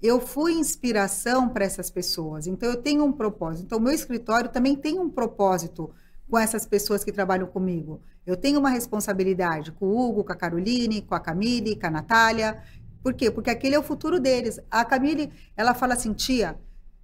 eu fui inspiração para essas pessoas. Então, eu tenho um propósito. Então, meu escritório também tem um propósito com essas pessoas que trabalham comigo. Eu tenho uma responsabilidade com o Hugo, com a Caroline, com a Camille, com a Natália. Por quê? Porque aquele é o futuro deles. A Camille, ela fala assim, tia,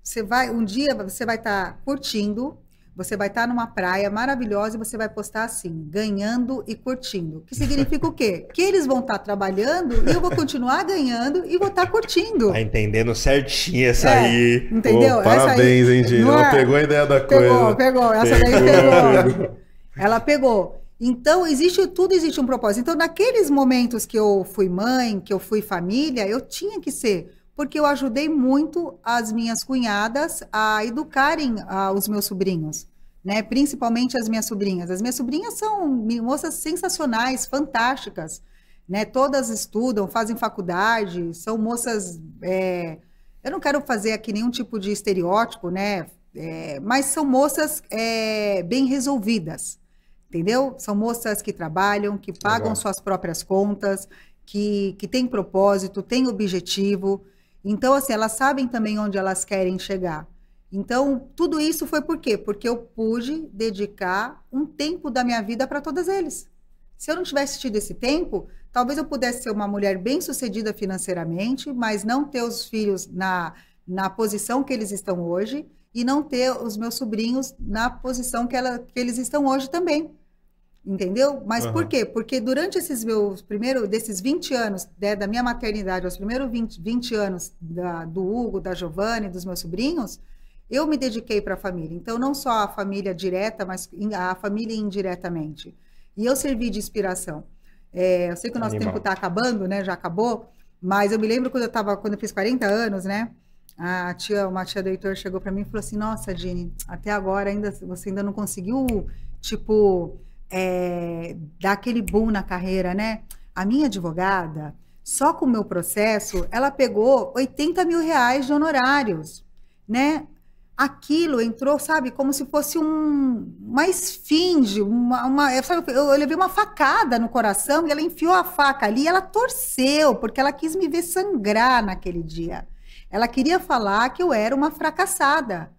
você vai, um dia você vai estar tá curtindo você vai estar numa praia maravilhosa e você vai postar assim, ganhando e curtindo. Que significa o quê? Que eles vão estar trabalhando e eu vou continuar ganhando e vou estar curtindo. Tá entendendo certinho essa é, aí. Entendeu? Oh, parabéns, aí, hein, Gina? Ela é? pegou a ideia da coisa. Pegou, essa pegou, daí pegou. Ela pegou. Então, existe tudo, existe um propósito. Então, naqueles momentos que eu fui mãe, que eu fui família, eu tinha que ser porque eu ajudei muito as minhas cunhadas a educarem ah, os meus sobrinhos né? Principalmente as minhas sobrinhas. As minhas sobrinhas são moças sensacionais, fantásticas, né? Todas estudam, fazem faculdade, são moças. É... Eu não quero fazer aqui nenhum tipo de estereótipo, né? É... Mas são moças é... bem resolvidas, entendeu? São moças que trabalham, que pagam Legal. suas próprias contas, que, que têm propósito, têm objetivo. Então, assim, elas sabem também onde elas querem chegar. Então, tudo isso foi por quê? Porque eu pude dedicar um tempo da minha vida para todas eles. Se eu não tivesse tido esse tempo, talvez eu pudesse ser uma mulher bem-sucedida financeiramente, mas não ter os filhos na, na posição que eles estão hoje e não ter os meus sobrinhos na posição que, ela, que eles estão hoje também. Entendeu? Mas uhum. por quê? Porque durante esses meus primeiros, desses 20 anos, né, da minha maternidade, os primeiros 20, 20 anos da, do Hugo, da Giovanni, dos meus sobrinhos, eu me dediquei para a família. Então, não só a família direta, mas a família indiretamente. E eu servi de inspiração. É, eu sei que o nosso Animal. tempo está acabando, né? Já acabou. Mas eu me lembro quando eu tava, quando eu fiz 40 anos, né? A tia, uma tia do Heitor chegou para mim e falou assim: Nossa, Dini, até agora ainda você ainda não conseguiu, tipo, é, dar aquele boom na carreira, né? A minha advogada, só com o meu processo, ela pegou 80 mil reais de honorários, né? aquilo entrou, sabe, como se fosse um, uma esfinge, uma, uma é, sabe, eu, eu, levei uma facada no coração e ela enfiou a faca ali e ela torceu, porque ela quis me ver sangrar naquele dia. Ela queria falar que eu era uma fracassada.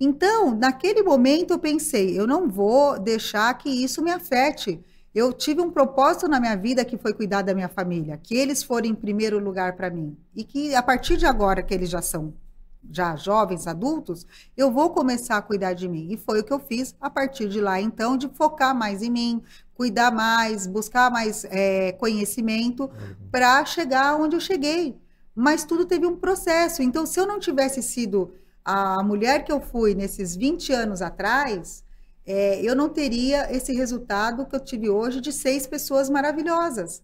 Então, naquele momento eu pensei, eu não vou deixar que isso me afete. Eu tive um propósito na minha vida que foi cuidar da minha família, que eles forem em primeiro lugar para mim e que a partir de agora que eles já são já jovens, adultos, eu vou começar a cuidar de mim. E foi o que eu fiz a partir de lá, então, de focar mais em mim, cuidar mais, buscar mais é, conhecimento uhum. para chegar onde eu cheguei. Mas tudo teve um processo. Então, se eu não tivesse sido a mulher que eu fui nesses 20 anos atrás, é, eu não teria esse resultado que eu tive hoje de seis pessoas maravilhosas.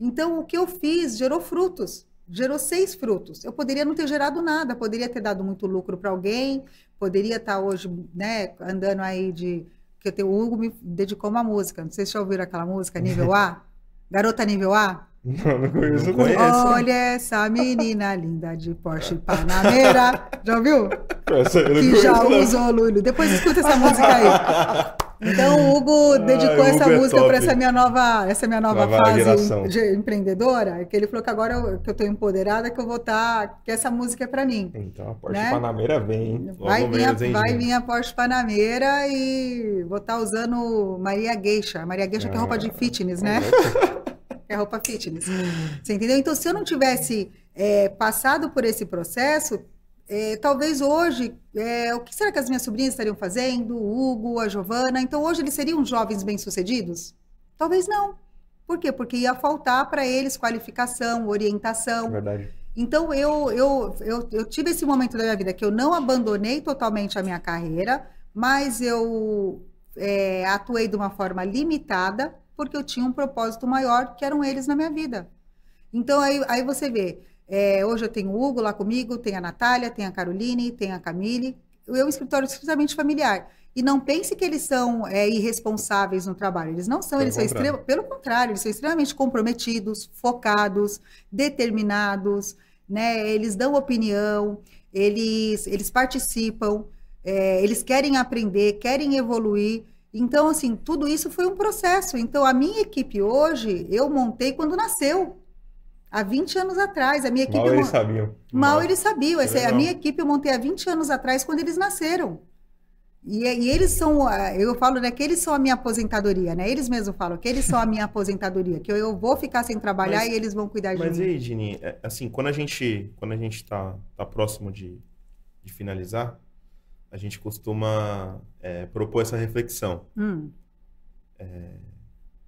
Então, o que eu fiz gerou frutos gerou seis frutos. Eu poderia não ter gerado nada, poderia ter dado muito lucro para alguém, poderia estar tá hoje, né, andando aí de que eu tenho, o Hugo me dedicou uma música. Não sei se já ouviram aquela música, nível A, garota nível A. Não, não conheço. Não conheço. Olha essa menina linda de Porsche Panamera. Já ouviu? que já não. usou Lúlio. Depois escuta essa música aí. Então o Hugo ah, dedicou Ai, Hugo essa é música para essa minha nova, essa minha nova, nova fase geração. de empreendedora, que ele falou que agora eu, que eu tô empoderada, que eu vou estar, tá, que essa música é para mim. Então a Porsche né? Panamera vem, Vai vir, a, vai vir a Porsche Panamera e vou estar tá usando Maria Geisha. Maria Geisha ah, que é roupa de ah, fitness, tá né? É é roupa fitness. Você entendeu? Então, se eu não tivesse é, passado por esse processo, é, talvez hoje, é, o que será que as minhas sobrinhas estariam fazendo? O Hugo, a Giovana? Então, hoje eles seriam jovens bem-sucedidos? Talvez não. Por quê? Porque ia faltar para eles qualificação, orientação. Verdade. Então, eu, eu, eu, eu tive esse momento da minha vida que eu não abandonei totalmente a minha carreira, mas eu é, atuei de uma forma limitada porque eu tinha um propósito maior, que eram eles na minha vida. Então, aí, aí você vê, é, hoje eu tenho o Hugo lá comigo, tem a Natália, tem a Caroline, tem a Camille. Eu é um escritório exclusivamente familiar. E não pense que eles são é, irresponsáveis no trabalho. Eles não são, pelo eles contrário. são extremamente, pelo contrário, eles são extremamente comprometidos, focados, determinados, né? Eles dão opinião, eles, eles participam, é, eles querem aprender, querem evoluir. Então, assim, tudo isso foi um processo. Então, a minha equipe hoje, eu montei quando nasceu. Há 20 anos atrás. A minha equipe. Mal eles sabiam. Mal, Mal eles sabiam. Essa, é a minha equipe eu montei há 20 anos atrás, quando eles nasceram. E, é, e, eles são, ah, eu falo, né, que eles são a minha aposentadoria, né? Eles mesmos falam que eles são a minha aposentadoria, que eu, eu vou ficar sem trabalhar mas, e eles vão cuidar de mas mim. Mas aí, Dini, é, assim, quando a gente, quando a gente tá, tá próximo de, de finalizar, a gente costuma é, propor essa reflexão. Hum. É,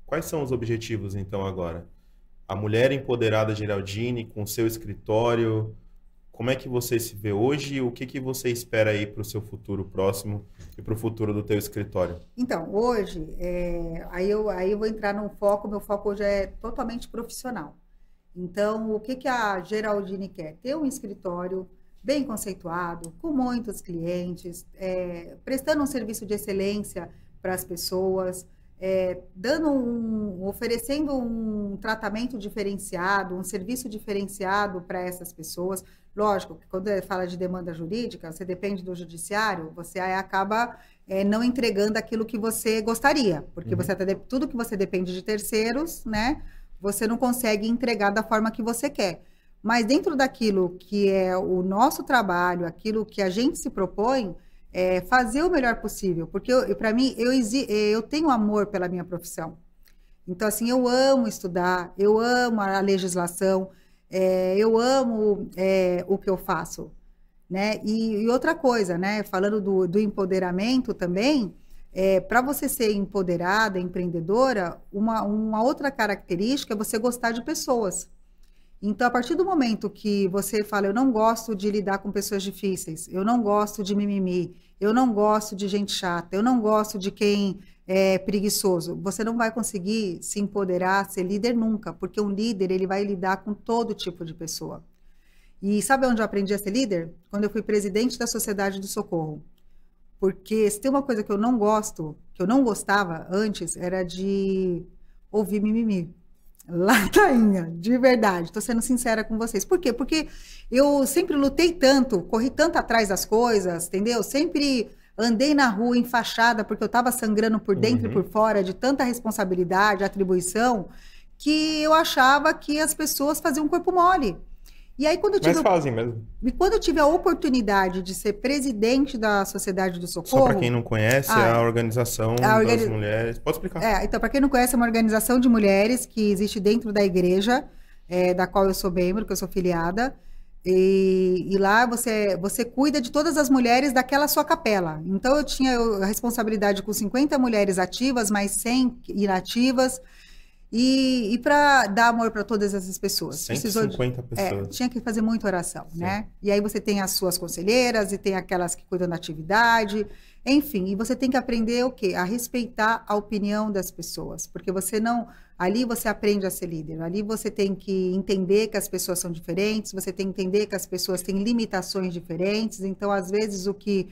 quais são os objetivos, então, agora? A mulher empoderada Geraldine, com seu escritório, como é que você se vê hoje e o que, que você espera aí para o seu futuro próximo e para o futuro do teu escritório? Então, hoje, é, aí, eu, aí eu vou entrar num foco, meu foco hoje é totalmente profissional. Então, o que, que a Geraldine quer? Ter um escritório bem conceituado, com muitos clientes, é, prestando um serviço de excelência para as pessoas, é, dando um, oferecendo um tratamento diferenciado, um serviço diferenciado para essas pessoas. Lógico que quando é, fala de demanda jurídica, você depende do judiciário, você acaba é, não entregando aquilo que você gostaria, porque uhum. você tá tudo que você depende de terceiros, né? Você não consegue entregar da forma que você quer. Mas dentro daquilo que é o nosso trabalho, aquilo que a gente se propõe, é fazer o melhor possível. Porque para mim, eu, eu tenho amor pela minha profissão. Então, assim, eu amo estudar, eu amo a legislação, é, eu amo é, o que eu faço. Né? E, e, outra coisa, né? Falando do, do empoderamento também, é, para você ser empoderada, empreendedora, uma, uma outra característica é você gostar de pessoas. Então, a partir do momento que você fala, eu não gosto de lidar com pessoas difíceis, eu não gosto de mimimi, eu não gosto de gente chata, eu não gosto de quem é preguiçoso, você não vai conseguir se empoderar, ser líder nunca, porque um líder ele vai lidar com todo tipo de pessoa. E sabe onde eu aprendi a ser líder? Quando eu fui presidente da Sociedade do Socorro. Porque se tem uma coisa que eu não gosto, que eu não gostava antes, era de ouvir mimimi. Latainha, tá de verdade. Estou sendo sincera com vocês. Por quê? Porque eu sempre lutei tanto, corri tanto atrás das coisas, entendeu? Sempre andei na rua enfaixada porque eu estava sangrando por dentro uhum. e por fora de tanta responsabilidade, atribuição, que eu achava que as pessoas faziam um corpo mole. E aí quando eu tive Mas fazem mesmo. E quando eu tive a oportunidade de ser presidente da Sociedade do Socorro. Só para quem não conhece, ah, é a organização é a organiz... das mulheres. Pode explicar? É, então para quem não conhece, é uma organização de mulheres que existe dentro da igreja, é, da qual eu sou membro, que eu sou filiada. E, e, lá você você cuida de todas as mulheres daquela sua capela. Então eu tinha a responsabilidade com 50 mulheres ativas, mais 100 inativas. E, e para dar amor para todas essas pessoas. 150 Precisou, é, pessoas. É, tinha que fazer muita oração, Sim. né? E aí você tem as suas conselheiras e tem aquelas que cuidam da atividade. Enfim, e você tem que aprender o quê? A respeitar a opinião das pessoas, porque você não ali você aprende a ser líder, ali você tem que entender que as pessoas são diferentes, você tem que entender que as pessoas têm limitações diferentes, então às vezes o que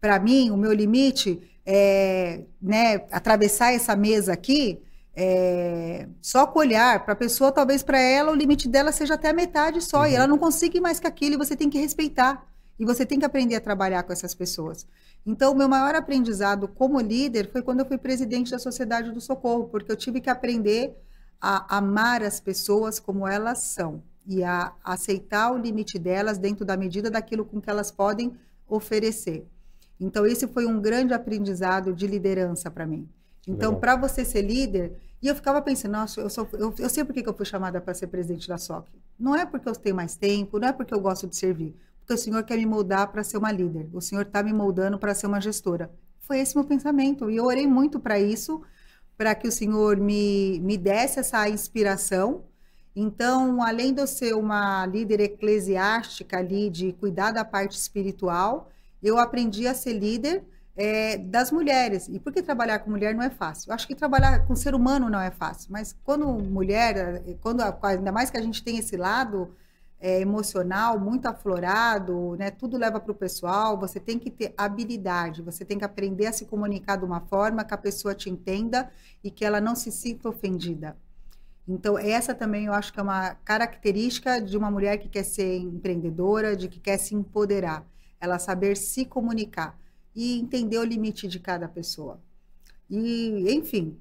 para mim, o meu limite é, né, atravessar essa mesa aqui, é, só com olhar para a pessoa, talvez para ela o limite dela seja até a metade só, uhum. e ela não consiga mais que aquilo, e você tem que respeitar, e você tem que aprender a trabalhar com essas pessoas. Então, o meu maior aprendizado como líder foi quando eu fui presidente da Sociedade do Socorro, porque eu tive que aprender a amar as pessoas como elas são e a aceitar o limite delas dentro da medida daquilo com que elas podem oferecer. Então, esse foi um grande aprendizado de liderança para mim. É então, para você ser líder, e eu ficava pensando, nossa, eu, sou, eu, eu sei por que eu fui chamada para ser presidente da SOC. Não é porque eu tenho mais tempo, não é porque eu gosto de servir, porque o senhor quer me moldar para ser uma líder, o senhor está me moldando para ser uma gestora. Foi esse meu pensamento, e eu orei muito para isso, para que o senhor me, me desse essa inspiração. Então, além de eu ser uma líder eclesiástica ali, de cuidar da parte espiritual, eu aprendi a ser líder é, das mulheres. E por que trabalhar com mulher não é fácil? Eu acho que trabalhar com ser humano não é fácil, mas quando mulher, é, quando ainda mais que a gente tem esse lado é, emocional muito aflorado, né? Tudo leva para o pessoal. Você tem que ter habilidade, você tem que aprender a se comunicar de uma forma que a pessoa te entenda e que ela não se sinta ofendida. Então, essa também eu acho que é uma característica de uma mulher que quer ser empreendedora, de que quer se empoderar, ela saber se comunicar e entender o limite de cada pessoa. E, enfim,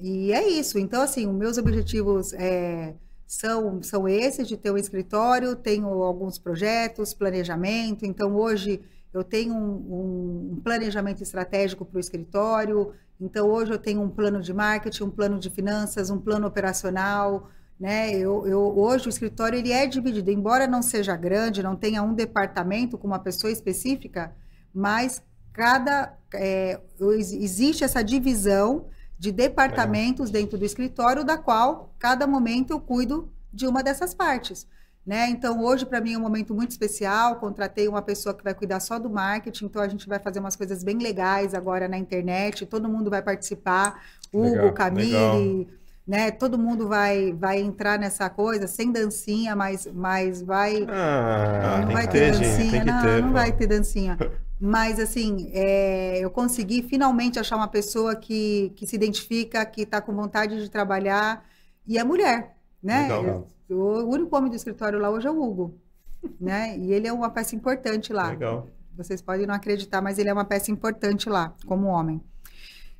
e é isso. Então, assim, os meus objetivos é, são, são esses, de ter um escritório, tenho alguns projetos, planejamento. Então, hoje eu tenho um, um planejamento estratégico para o escritório. Então, hoje eu tenho um plano de marketing, um plano de finanças, um plano operacional, né? Eu, eu, hoje o escritório ele é dividido, embora não seja grande, não tenha um departamento com uma pessoa específica, mas cada é, existe essa divisão de departamentos é. dentro do escritório, da qual cada momento eu cuido de uma dessas partes. Né? Então, hoje, para mim, é um momento muito especial. Contratei uma pessoa que vai cuidar só do marketing, então a gente vai fazer umas coisas bem legais agora na internet. Todo mundo vai participar. Legal, Hugo, Camille, legal. né? Todo mundo vai, vai entrar nessa coisa, sem dancinha, mas, mas vai. Ah, não vai ter, ter, dancinha. Gente, não, ter, não vai ter dancinha. Mas, assim, é, eu consegui finalmente achar uma pessoa que, que se identifica, que está com vontade de trabalhar. E é mulher, né? Legal. Eu, o único homem do escritório lá hoje é o Hugo, né? E ele é uma peça importante lá. Legal. Vocês podem não acreditar, mas ele é uma peça importante lá, como homem.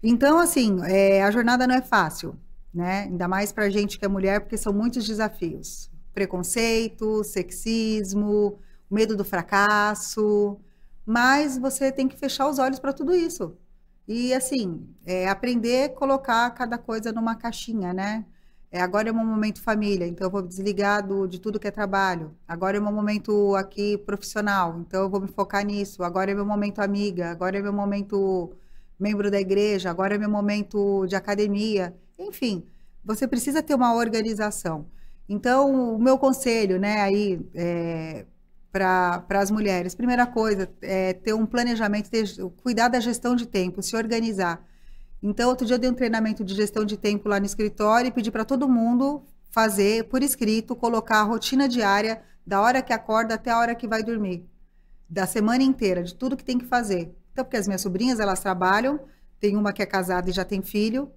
Então, assim, é, a jornada não é fácil, né? Ainda mais a gente que é mulher, porque são muitos desafios. Preconceito, sexismo, medo do fracasso... Mas você tem que fechar os olhos para tudo isso. E assim, é, aprender a colocar cada coisa numa caixinha, né? É, agora é um momento família, então eu vou desligar de tudo que é trabalho. Agora é meu momento aqui profissional, então eu vou me focar nisso. Agora é meu momento amiga, agora é meu momento membro da igreja, agora é meu momento de academia. Enfim, você precisa ter uma organização. Então, o meu conselho, né, aí, é, para as mulheres? Primeira coisa, é ter um planejamento, ter, cuidar da gestão de tempo, se organizar. Então, outro dia eu dei um treinamento de gestão de tempo lá no escritório e pedi para todo mundo fazer por escrito, colocar a rotina diária da hora que acorda até a hora que vai dormir, da semana inteira, de tudo que tem que fazer. Então, porque as minhas sobrinhas, elas trabalham, tem uma que é casada e já tem filho,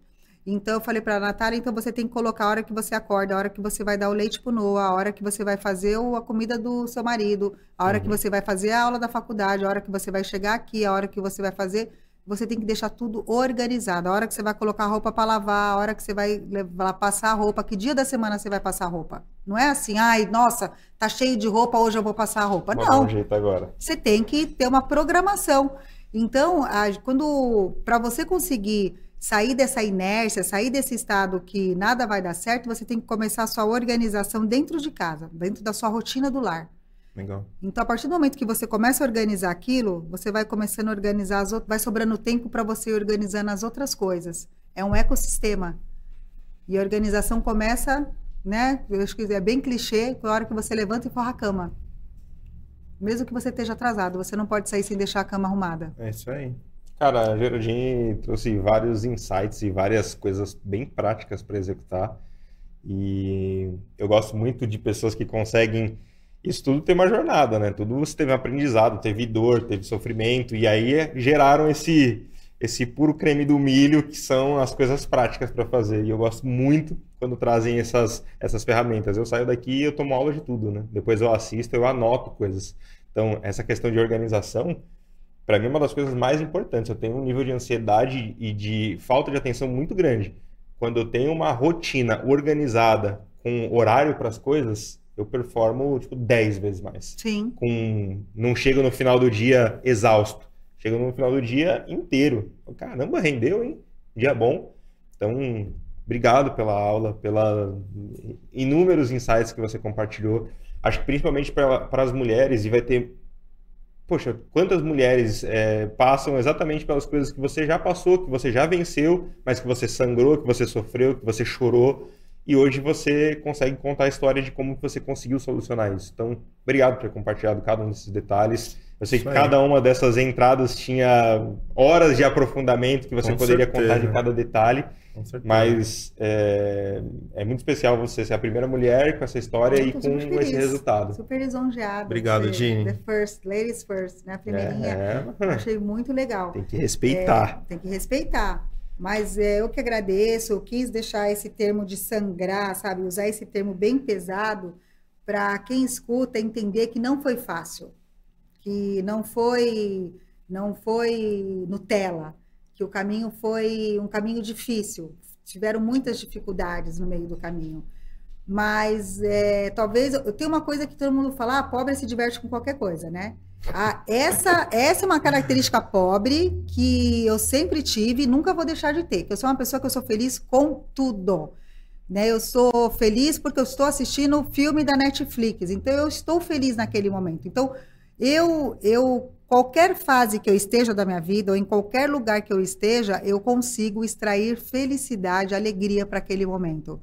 então eu falei para a Natália, então você tem que colocar a hora que você acorda, a hora que você vai dar o leite pro Noah, a hora que você vai fazer a comida do seu marido, a hora uhum. que você vai fazer a aula da faculdade, a hora que você vai chegar aqui, a hora que você vai fazer, você tem que deixar tudo organizado. A hora que você vai colocar a roupa para lavar, a hora que você vai levar, passar a roupa, que dia da semana você vai passar a roupa? Não é assim, ai, nossa, tá cheio de roupa, hoje eu vou passar a roupa. Vou Não. Um jeito agora. Você tem que ter uma programação. Então, a, quando para você conseguir sair dessa inércia, sair desse estado que nada vai dar certo, você tem que começar a sua organização dentro de casa, dentro da sua rotina do lar. Legal. Então, a partir do momento que você começa a organizar aquilo, você vai começando a organizar as outras, vai sobrando tempo para você ir organizando as outras coisas. É um ecossistema. E a organização começa, né? Eu acho que é bem clichê, na hora que você levanta e forra a cama. Mesmo que você esteja atrasado, você não pode sair sem deixar a cama arrumada. É isso aí. Cara, a Geraldine trouxe vários insights e várias coisas bem práticas para executar. E eu gosto muito de pessoas que conseguem. Isso tudo tem uma jornada, né? Tudo você teve um aprendizado, teve dor, teve sofrimento, e aí é, geraram esse, esse puro creme do milho, que são as coisas práticas para fazer. E eu gosto muito quando trazem essas, essas ferramentas. Eu saio daqui e eu tomo aula de tudo, né? Depois eu assisto, eu anoto coisas. Então, essa questão de organização para mim, é uma das coisas mais importantes. Eu tenho um nível de ansiedade e de falta de atenção muito grande. Quando eu tenho uma rotina organizada, com horário para as coisas, eu performo, tipo, 10 vezes mais. Sim. Com... Não chego no final do dia exausto. Chego no final do dia inteiro. Caramba, rendeu, hein? Dia bom. Então, obrigado pela aula, pela inúmeros insights que você compartilhou. Acho que principalmente para as mulheres, e vai ter poxa, quantas mulheres é, passam exatamente pelas coisas que você já passou, que você já venceu, mas que você sangrou, que você sofreu, que você chorou, e hoje você consegue contar a história de como você conseguiu solucionar isso. Então, obrigado por ter compartilhado cada um desses detalhes. Eu sei que cada uma dessas entradas tinha horas de aprofundamento que você Com poderia certeza. contar de cada detalhe. Mas é, é, muito especial você ser a primeira mulher com essa história ah, e com feliz, esse resultado. Super lisonjeado. Obrigado, Dini. The first, ladies first, né? A primeirinha. É. Achei muito legal. Tem que respeitar. É, tem que respeitar. Mas é, eu que agradeço, eu quis deixar esse termo de sangrar, sabe? Usar esse termo bem pesado para quem escuta entender que não foi fácil que não foi não foi Nutella, que o caminho foi um caminho difícil, tiveram muitas dificuldades no meio do caminho. Mas é, talvez eu tenho uma coisa que todo mundo fala, ah, pobre se diverte com qualquer coisa, né? Ah, essa, essa é uma característica pobre que eu sempre tive e nunca vou deixar de ter. Que eu sou uma pessoa que eu sou feliz com tudo. Né? Eu sou feliz porque eu estou assistindo o filme da Netflix. Então eu estou feliz naquele momento. Então, eu, eu qualquer fase que eu esteja da minha vida ou em qualquer lugar que eu esteja, eu consigo extrair felicidade, alegria para aquele momento.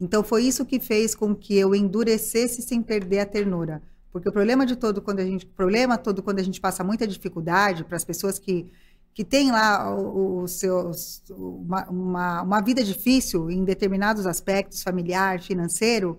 Então foi isso que fez com que eu endurecesse sem perder a ternura, porque o problema de todo quando a gente, problema todo quando a gente passa muita dificuldade para as pessoas que que tem lá o, o seu, uma, uma, uma vida difícil em determinados aspectos, familiar, financeiro,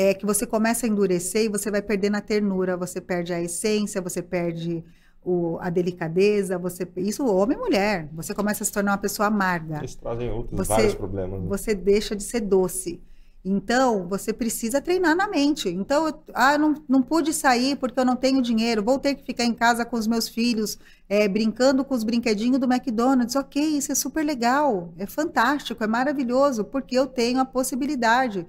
é que você começa a endurecer e você vai perdendo a ternura, você perde a essência, você perde o, a delicadeza, você isso homem e mulher, você começa a se tornar uma pessoa amarga. Eles trazem outros você, vários problemas. Né? Você deixa de ser doce. Então, você precisa treinar na mente. Então, eu, ah, não, não pude sair porque eu não tenho dinheiro, vou ter que ficar em casa com os meus filhos, é, brincando com os brinquedinhos do McDonald's. Ok, isso é super legal, é fantástico, é maravilhoso, porque eu tenho a possibilidade.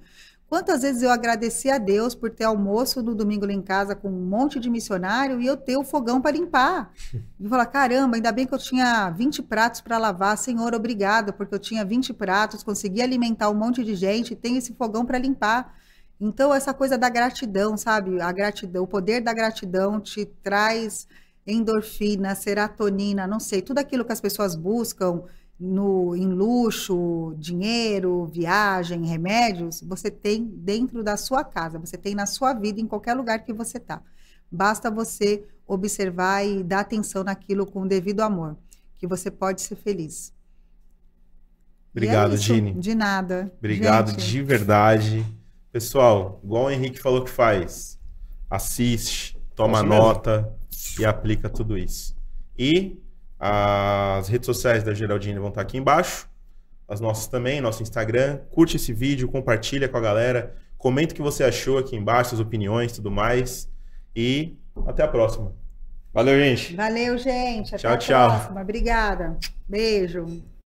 Quantas vezes eu agradeci a Deus por ter almoço no domingo lá em casa com um monte de missionário e eu ter o fogão para limpar. E falar, caramba, ainda bem que eu tinha 20 pratos para lavar. Senhor, obrigado, porque eu tinha 20 pratos, consegui alimentar um monte de gente, tenho esse fogão para limpar. Então, essa coisa da gratidão, sabe? A gratidão, o poder da gratidão te traz endorfina, serotonina, não sei, tudo aquilo que as pessoas buscam, no, em luxo, dinheiro, viagem, remédios, você tem dentro da sua casa, você tem na sua vida, em qualquer lugar que você está. Basta você observar e dar atenção naquilo com o devido amor, que você pode ser feliz. É Obrigado, é Gini. De nada. Obrigado gente. de verdade. Pessoal, igual o Henrique falou que faz, assiste, toma nota mesmo. e aplica tudo isso. E as redes sociais da Geraldine vão estar tá aqui embaixo. As nossas também, nosso Instagram. Curte esse vídeo, compartilha com a galera. Comenta o que você achou aqui embaixo, as opiniões tudo mais. E até a próxima. Valeu, gente. Valeu, gente. Até tchau, a tchau. próxima. Obrigada. Beijo.